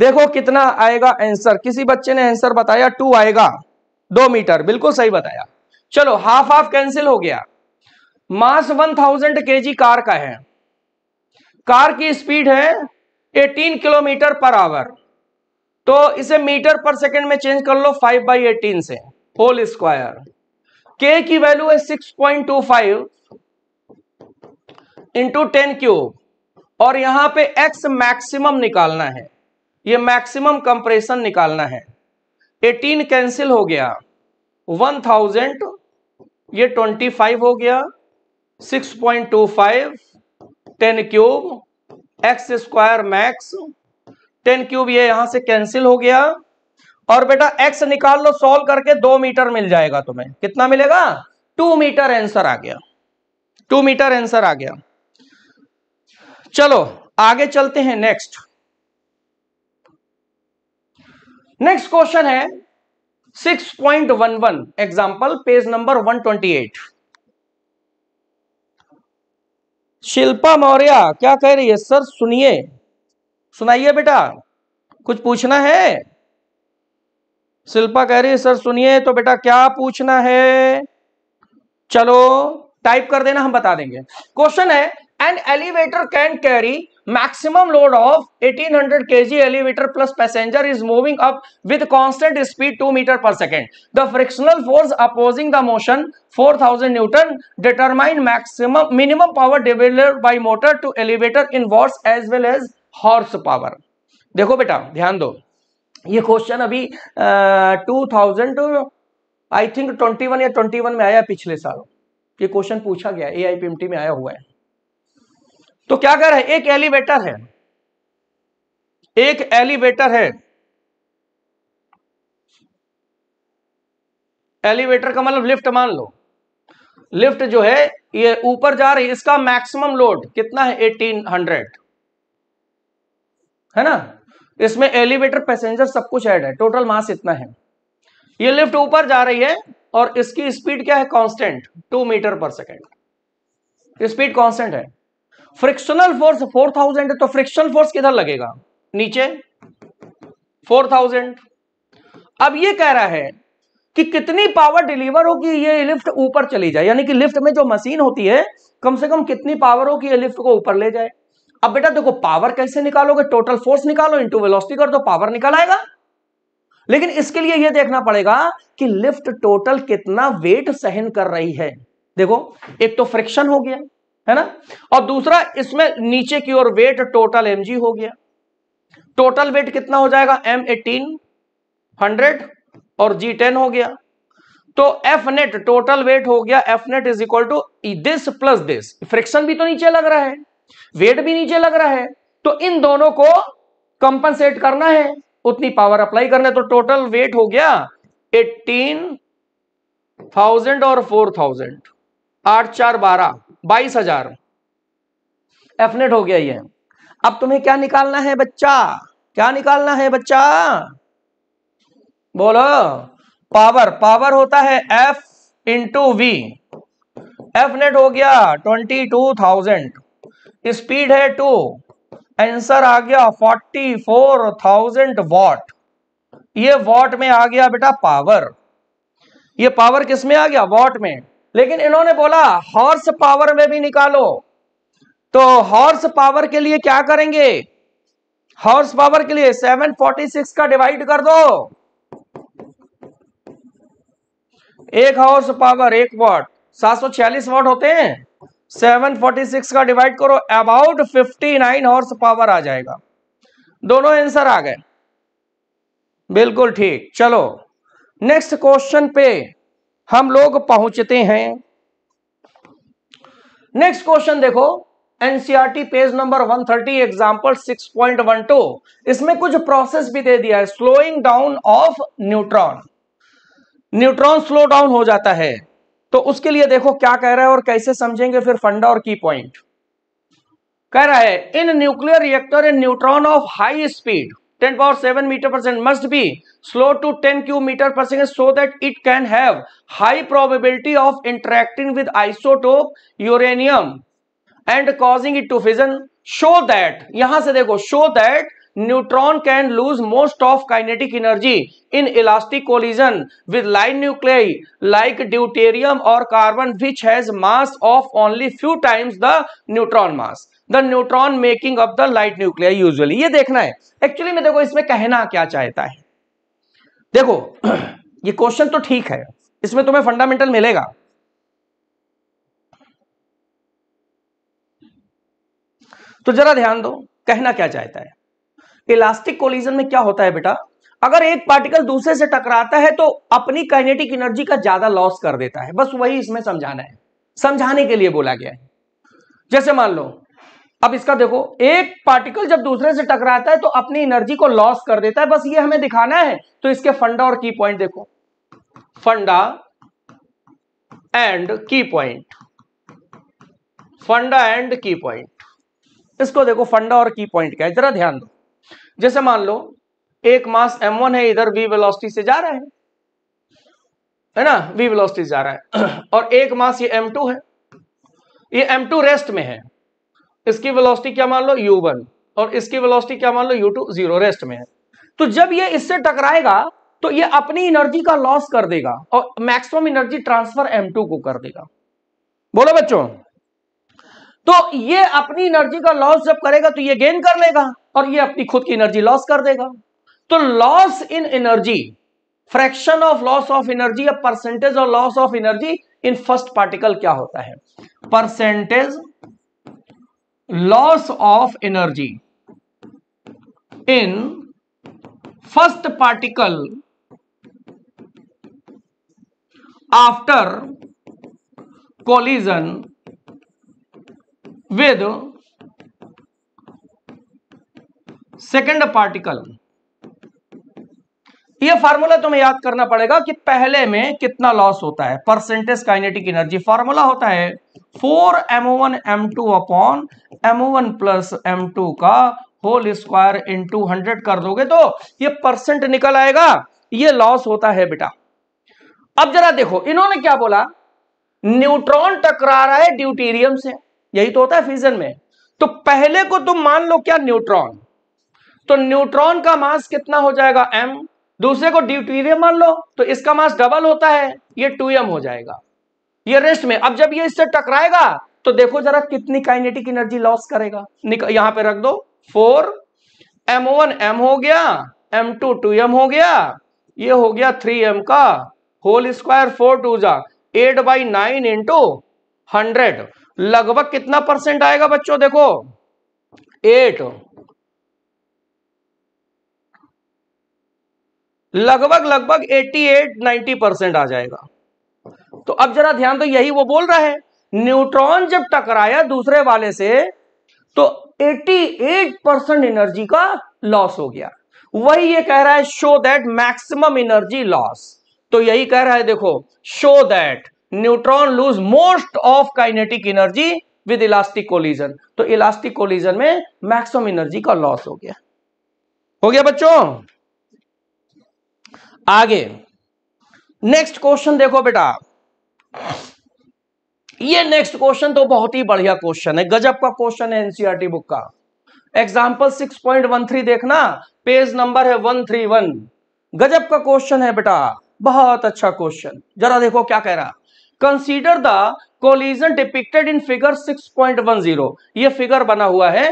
देखो कितना आएगा आंसर किसी बच्चे ने आंसर बताया टू आएगा दो मीटर बिल्कुल सही बताया चलो हाफ हाफ कैंसिल हो गया मास 1000 थाउजेंड के कार का है कार की स्पीड है 18 किलोमीटर पर आवर तो इसे मीटर पर सेकंड में चेंज कर लो 5 बाई एटीन से होल स्क्वायर के की वैल्यू है 6.25 point two five into ten cube और यहां पे एक्स मैक्सिमम निकालना है ये मैक्सिमम कंप्रेशन निकालना है एटीन कैंसिल हो गया वन थाउजेंड ये ट्वेंटी फाइव हो गया six point two five ten cube x square max ten cube ये यहां से कैंसिल हो गया और बेटा एक्स निकाल लो सॉल्व करके दो मीटर मिल जाएगा तुम्हें कितना मिलेगा टू मीटर आंसर आ गया टू मीटर आंसर आ गया चलो आगे चलते हैं नेक्स्ट नेक्स्ट क्वेश्चन है 6.11 example page number 128 Shilpa Maurya क्या कह रही है सर सुनिए सुनाइए बेटा कुछ पूछना है शिल्पा कह रही है सर सुनिए तो बेटा क्या पूछना है चलो टाइप कर देना हम बता देंगे क्वेश्चन है an elevator can carry maximum load of 1800 hundred K G elevator plus passenger is moving up with constant speed two metre per second the frictional force opposing the motion four thousand newton determine maximum minimum power deliver by motor to elevator in watts as well as horse power देखो बेटा ध्यान दो ये क्वेश्चन अभी two thousand I think twenty one या ट्वेंटी वन में आया पिछले साल ये क्वेश्चन पूछा गया A I P M T में आया हुआ है तो क्या कह रहे हैं एक एलिवेटर है एक एलिवेटर है एलिवेटर का मतलब लिफ्ट मान लो लिफ्ट जो है ये ऊपर जा रही है इसका मैक्सिमम लोड कितना है 1800 है ना इसमें एलिवेटर पैसेंजर सब कुछ ऐड है टोटल मास इतना है ये लिफ्ट ऊपर जा रही है और इसकी स्पीड क्या है constant two metre per second speed constant है फ्रिक्शनल फोर्स फोर थाउजेंड है तो फ्रिक्शनल फोर्स किधर लगेगा नीचे फोर थाउजेंड अब ये कह रहा है कि कितनी पावर डिलीवर होगी ये लिफ्ट ऊपर चली जाए यानी कि लिफ्ट में जो मशीन होती है कम से कम कितनी पावर हो कि ये लिफ्ट को ऊपर ले जाए अब बेटा देखो पावर कैसे निकालोगे टोटल फोर्स निकालो इंटू वेलोसिटी कर दो तो पावर निकल आएगा लेकिन इसके लिए यह देखना पड़ेगा कि लिफ्ट टोटल कितना वेट सहन कर रही है देखो एक तो फ्रिक्शन हो गया है ना और दूसरा इसमें नीचे की ओर वेट टोटल एम हो गया टोटल वेट कितना हो जाएगा एम एटीन हंड्रेड और जी टेन हो गया तो एफ नेट टोटल वेट हो गया F net is equal to this plus this friction भी तो नीचे लग रहा है वेट भी नीचे लग रहा है तो इन दोनों को कंपनसेट करना है उतनी पावर अप्लाई करना है तो टोटल वेट हो गया एटीन थाउजेंड और फोर थाउजेंड आठ चार बारह बाईस हजार एफनेट हो गया ये अब तुम्हें क्या निकालना है बच्चा क्या निकालना है बच्चा बोलो पावर पावर होता है F into V F net हो गया ट्वेंटी टू थाउजेंड स्पीड है टू आंसर आ गया फोर्टी फोर थाउजेंड वॉट ये वॉट में आ गया बेटा पावर ये पावर किस में आ गया वॉट में लेकिन इन्होंने बोला हॉर्स पावर में भी निकालो तो हॉर्स पावर के लिए क्या करेंगे हॉर्स पावर के लिए 746 का डिवाइड कर दो एक हॉर्स पावर एक वॉट 746 वॉट होते हैं 746 का डिवाइड करो अबाउट 59 हॉर्स पावर आ जाएगा दोनों आंसर आ गए बिल्कुल ठीक चलो नेक्स्ट क्वेश्चन पे हम लोग पहुंचते हैं नेक्स्ट क्वेश्चन देखो NCERT page number 130 example six इसमें कुछ प्रोसेस भी दे दिया है slowing down of neutron neutron slow down हो जाता है तो उसके लिए देखो क्या कह रहा है और कैसे समझेंगे फिर फंडा और की पॉइंट कह रहा है in nuclear reactor in neutron of high speed 10 power 7 meter per second must be slow to 10 cube meter per second so that it can have high probability of interacting with isotope uranium and causing it to fission show that yahan se dekho show that neutron can lose most of kinetic energy in elastic collision with line nuclei like deuterium or carbon which has mass of only few times the neutron mass the neutron making of the light nuclear usually ये देखना है एक्चुअली में देखो इसमें कहना क्या चाहता है देखो ये क्वेश्चन तो ठीक है इसमें तुम्हें फंडामेंटल मिलेगा तो जरा ध्यान दो कहना क्या चाहता है इलास्टिक कोलिजन में क्या होता है बेटा अगर एक पार्टिकल दूसरे से टकराता है तो अपनी काइनेटिक एनर्जी का ज्यादा लॉस कर देता है बस वही इसमें समझाना है समझाने के लिए बोला गया है जैसे मान लो अब इसका देखो एक पार्टिकल जब दूसरे से टकराता है तो अपनी एनर्जी को लॉस कर देता है बस ये हमें दिखाना है तो इसके फंडा और की पॉइंट देखो फंडा एंड की पॉइंट फंडा एंड की पॉइंट इसको देखो फंडा और की पॉइंट क्या है जरा ध्यान दो जैसे मान लो एक मास m1 है इधर v वेलोसिटी से जा रहा है है ना v वेलोसिटी से जा रहा है और एक मास ये m2 है ये m2 रेस्ट में है इसकी वेलोसिटी क्या मान लो यू वन और इसकी वेलोसिटी क्या मान लो यू टू जीरो रेस्ट में है तो जब ये इससे टकराएगा तो ये अपनी एनर्जी का लॉस कर देगा और मैक्सिमम एनर्जी ट्रांसफर M2 को कर देगा बोलो बच्चों तो ये अपनी एनर्जी का लॉस जब करेगा तो ये गेन कर लेगा और ये अपनी खुद की एनर्जी लॉस कर देगा तो loss in energy fraction of loss of energy या percentage of loss of energy in first particle क्या होता है percentage loss of energy in first particle after collision with second particle ये फॉर्मूला तुम्हें याद करना पड़ेगा कि पहले में कितना लॉस होता है परसेंटेज काइनेटिक एनर्जी फॉर्मूला होता है four M one M two upon M O one plus M two का होल स्क्वायर इंटू हंड्रेड कर दोगे तो ये परसेंट निकल आएगा ये लॉस होता है बेटा अब जरा देखो इन्होंने क्या बोला न्यूट्रॉन टकरा रहा है ड्यूटीरियम से यही तो होता है फिजन में तो पहले को तुम मान लो क्या न्यूट्रॉन तो न्यूट्रॉन का मास कितना हो जाएगा एम दूसरे को ड्यूटीरियम मान लो तो इसका मास डबल होता है ये टू हो जाएगा ये रेस्ट में अब जब ये इससे टकराएगा तो देखो जरा कितनी काइनेटिक एनर्जी लॉस करेगा यहां पे रख दो फोर एम वन एम हो गया एम टू टू एम हो गया ये हो गया थ्री एम का होल स्क्वायर फोर टू जा eight by nine into hundred लगभग कितना परसेंट आएगा बच्चों देखो एट लगभग लगभग एटी एट नाइन्टी परसेंट आ जाएगा तो अब जरा ध्यान दो तो यही वो बोल रहा है न्यूट्रॉन जब टकराया दूसरे वाले से तो 88 परसेंट एनर्जी का लॉस हो गया वही ये कह रहा है show that maximum energy loss तो यही कह रहा है देखो show that neutron lose most of kinetic energy with elastic collision तो इलास्टिक कोलिजन में मैक्सिमम एनर्जी का लॉस हो गया हो गया बच्चों आगे नेक्स्ट क्वेश्चन देखो बेटा ये नेक्स्ट क्वेश्चन तो बहुत ही बढ़िया क्वेश्चन है गजब का क्वेश्चन है एनसीईआरटी बुक e का एग्जाम्पल 6.13 देखना पेज नंबर है 131 गजब का क्वेश्चन है बेटा बहुत अच्छा क्वेश्चन जरा देखो क्या कह रहा consider the collision depicted in figure 6.10 ये फिगर बना हुआ है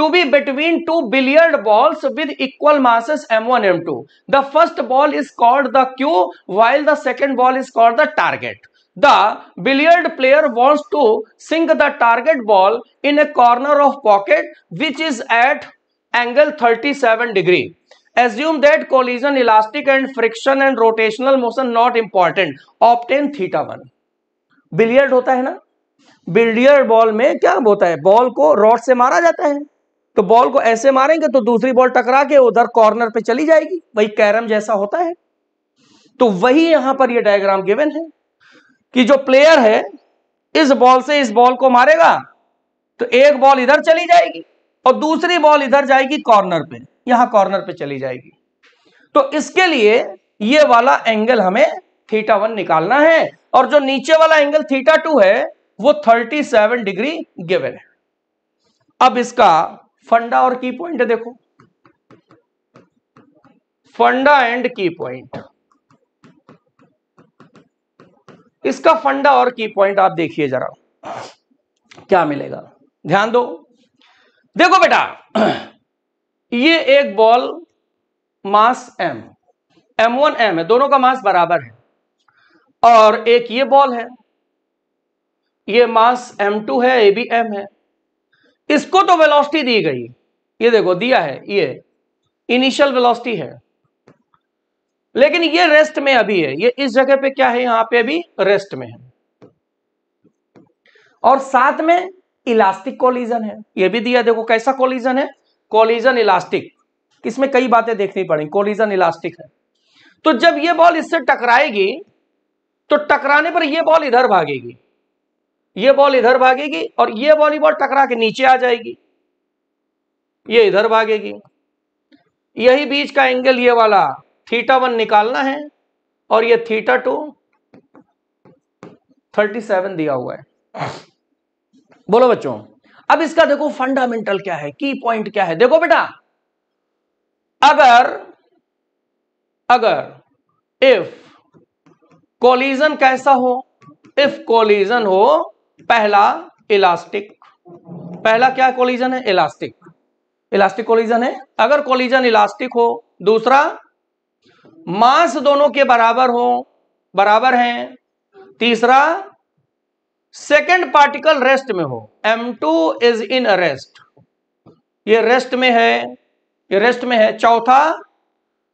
to be between two billiard balls with equal masses m1 m2 the first ball is called the cue while the second ball is called the target the billiard player wants to sing the target ball in a corner of pocket which is at angle thirty seven degree assume that collision elastic and friction and rotational motion not important obtain theta one billiard होता है ना बिलियर्ड बॉल में क्या होता है बॉल को रॉड से मारा जाता है तो बॉल को ऐसे मारेंगे तो दूसरी बॉल टकरा के उधर कॉर्नर पे चली जाएगी वही कैरम जैसा होता है तो वही यहां पर ये डायग्राम गिवन है कि जो प्लेयर है इस बॉल से इस बॉल को मारेगा तो एक बॉल इधर चली जाएगी और दूसरी बॉल इधर जाएगी कॉर्नर पे यहां कॉर्नर पे चली जाएगी तो इसके लिए ये वाला एंगल हमें थीटा वन निकालना है और जो नीचे वाला एंगल थीटा टू है वो थर्टी सेवन डिग्री गिवन है अब इसका फंडा और की पॉइंट देखो फंडा एंड की पॉइंट इसका फंडा और की पॉइंट आप देखिए जरा क्या मिलेगा ध्यान दो देखो बेटा ये एक ball mass M M one M है दोनों का मास बराबर है और एक ये बॉल है ये मास एम टू है ए बी एम है इसको तो वेलोसिटी दी गई ये देखो दिया है ये इनिशियल वेलोसिटी है लेकिन ये रेस्ट में अभी है ये इस जगह पे क्या है यहां पे अभी रेस्ट में है और साथ में इलास्टिक कोलिजन है ये भी दिया देखो कैसा कोलिजन है कोलिजन इलास्टिक इसमें कई बातें देखनी पड़ेंगी कोलिजन इलास्टिक है तो जब ये बॉल इससे टकराएगी तो टकराने पर यह बॉल इधर भागेगी ये बॉल इधर भागेगी और ये बॉल टकरा के नीचे आ जाएगी ये इधर भागेगी यही बीच का एंगल ये वाला थीटा वन निकालना है और ये थीटा टू थर्टी सेवन दिया हुआ है बोलो बच्चों अब इसका देखो फंडामेंटल क्या है की पॉइंट क्या है देखो बेटा अगर अगर इफ कोलिजन कैसा हो इफ कोलिजन हो पहला इलास्टिक पहला क्या कोलिजन है इलास्टिक इलास्टिक कोलिजन है अगर कोलिजन इलास्टिक हो दूसरा मांस दोनों के बराबर हो बराबर हैं तीसरा सेकेंड पार्टिकल रेस्ट में हो M two is in rest ये रेस्ट में है ये रेस्ट में है चौथा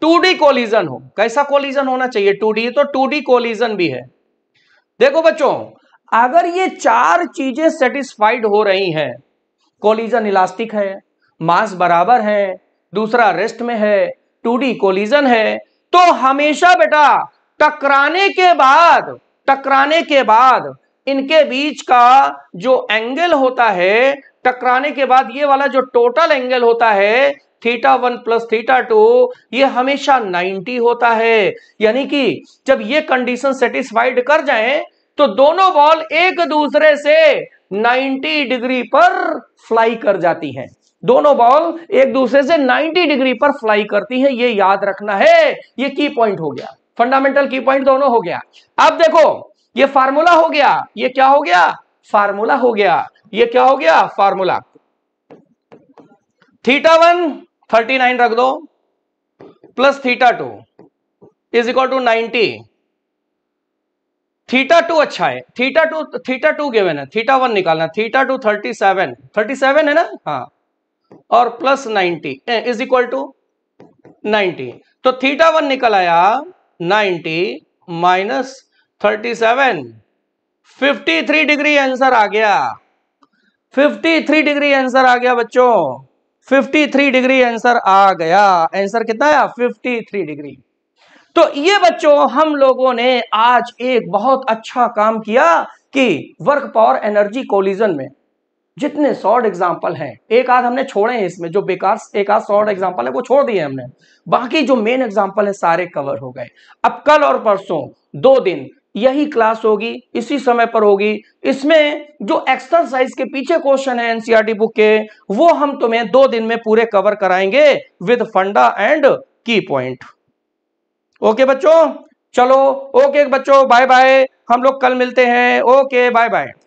टू डी कोलिजन हो कैसा कोलिजन होना चाहिए टू डी तो टू डी कोलिजन भी है देखो बच्चों अगर ये चार चीजें सेटिस्फाइड हो रही हैं कोलिजन इलास्टिक है मास बराबर है दूसरा रेस्ट में है टू डी कोलिजन है तो हमेशा बेटा टकराने के बाद टकराने के बाद इनके बीच का जो एंगल होता है टकराने के बाद ये वाला जो टोटल एंगल होता है theta one plus theta two ये हमेशा 90 होता है यानी कि जब ये कंडीशन सेटिस्फाइड कर जाए तो दोनों बॉल एक दूसरे से 90 डिग्री पर फ्लाई कर जाती हैं दोनों बॉल एक दूसरे से 90 डिग्री पर फ्लाई करती हैं ये याद रखना है ये की पॉइंट हो गया फंडामेंटल की पॉइंट दोनों हो गया अब देखो ये फार्मूला हो गया ये क्या हो गया फार्मूला हो गया ये क्या हो गया formula theta one thirty nine रख दो plus theta two is equal to ninety theta two अच्छा है theta two theta two given है थीटा वन निकालना theta two thirty seven thirty seven है ना हाँ और प्लस 90 इज इक्वल टू 90 तो थीटा वन निकल आया 90 minus thirty seven fifty three degree answer आ गया फिफ्टी थ्री डिग्री आंसर आ गया बच्चों फिफ्टी थ्री डिग्री आंसर आ गया आंसर कितना आया फिफ्टी थ्री डिग्री तो ये बच्चों हम लोगों ने आज एक बहुत अच्छा काम किया कि वर्क पावर एनर्जी कोलिजन में जितने शॉर्ट एग्जाम्पल हैं एक आध हमने छोड़े हैं इसमें जो बेकार एक आध शॉर्ट एग्जाम्पल है वो छोड़ दिए हमने बाकी जो मेन एग्जाम्पल है सारे कवर हो गए अब कल और परसों दो दिन यही क्लास होगी इसी समय पर होगी इसमें जो एक्सरसाइज के पीछे क्वेश्चन है एनसीईआरटी बुक के वो हम तुम्हें दो दिन में पूरे कवर कराएंगे विद फंडा एंड की पॉइंट ओके बच्चों चलो ओके बच्चों बाय बाय हम लोग कल मिलते हैं ओके बाय बाय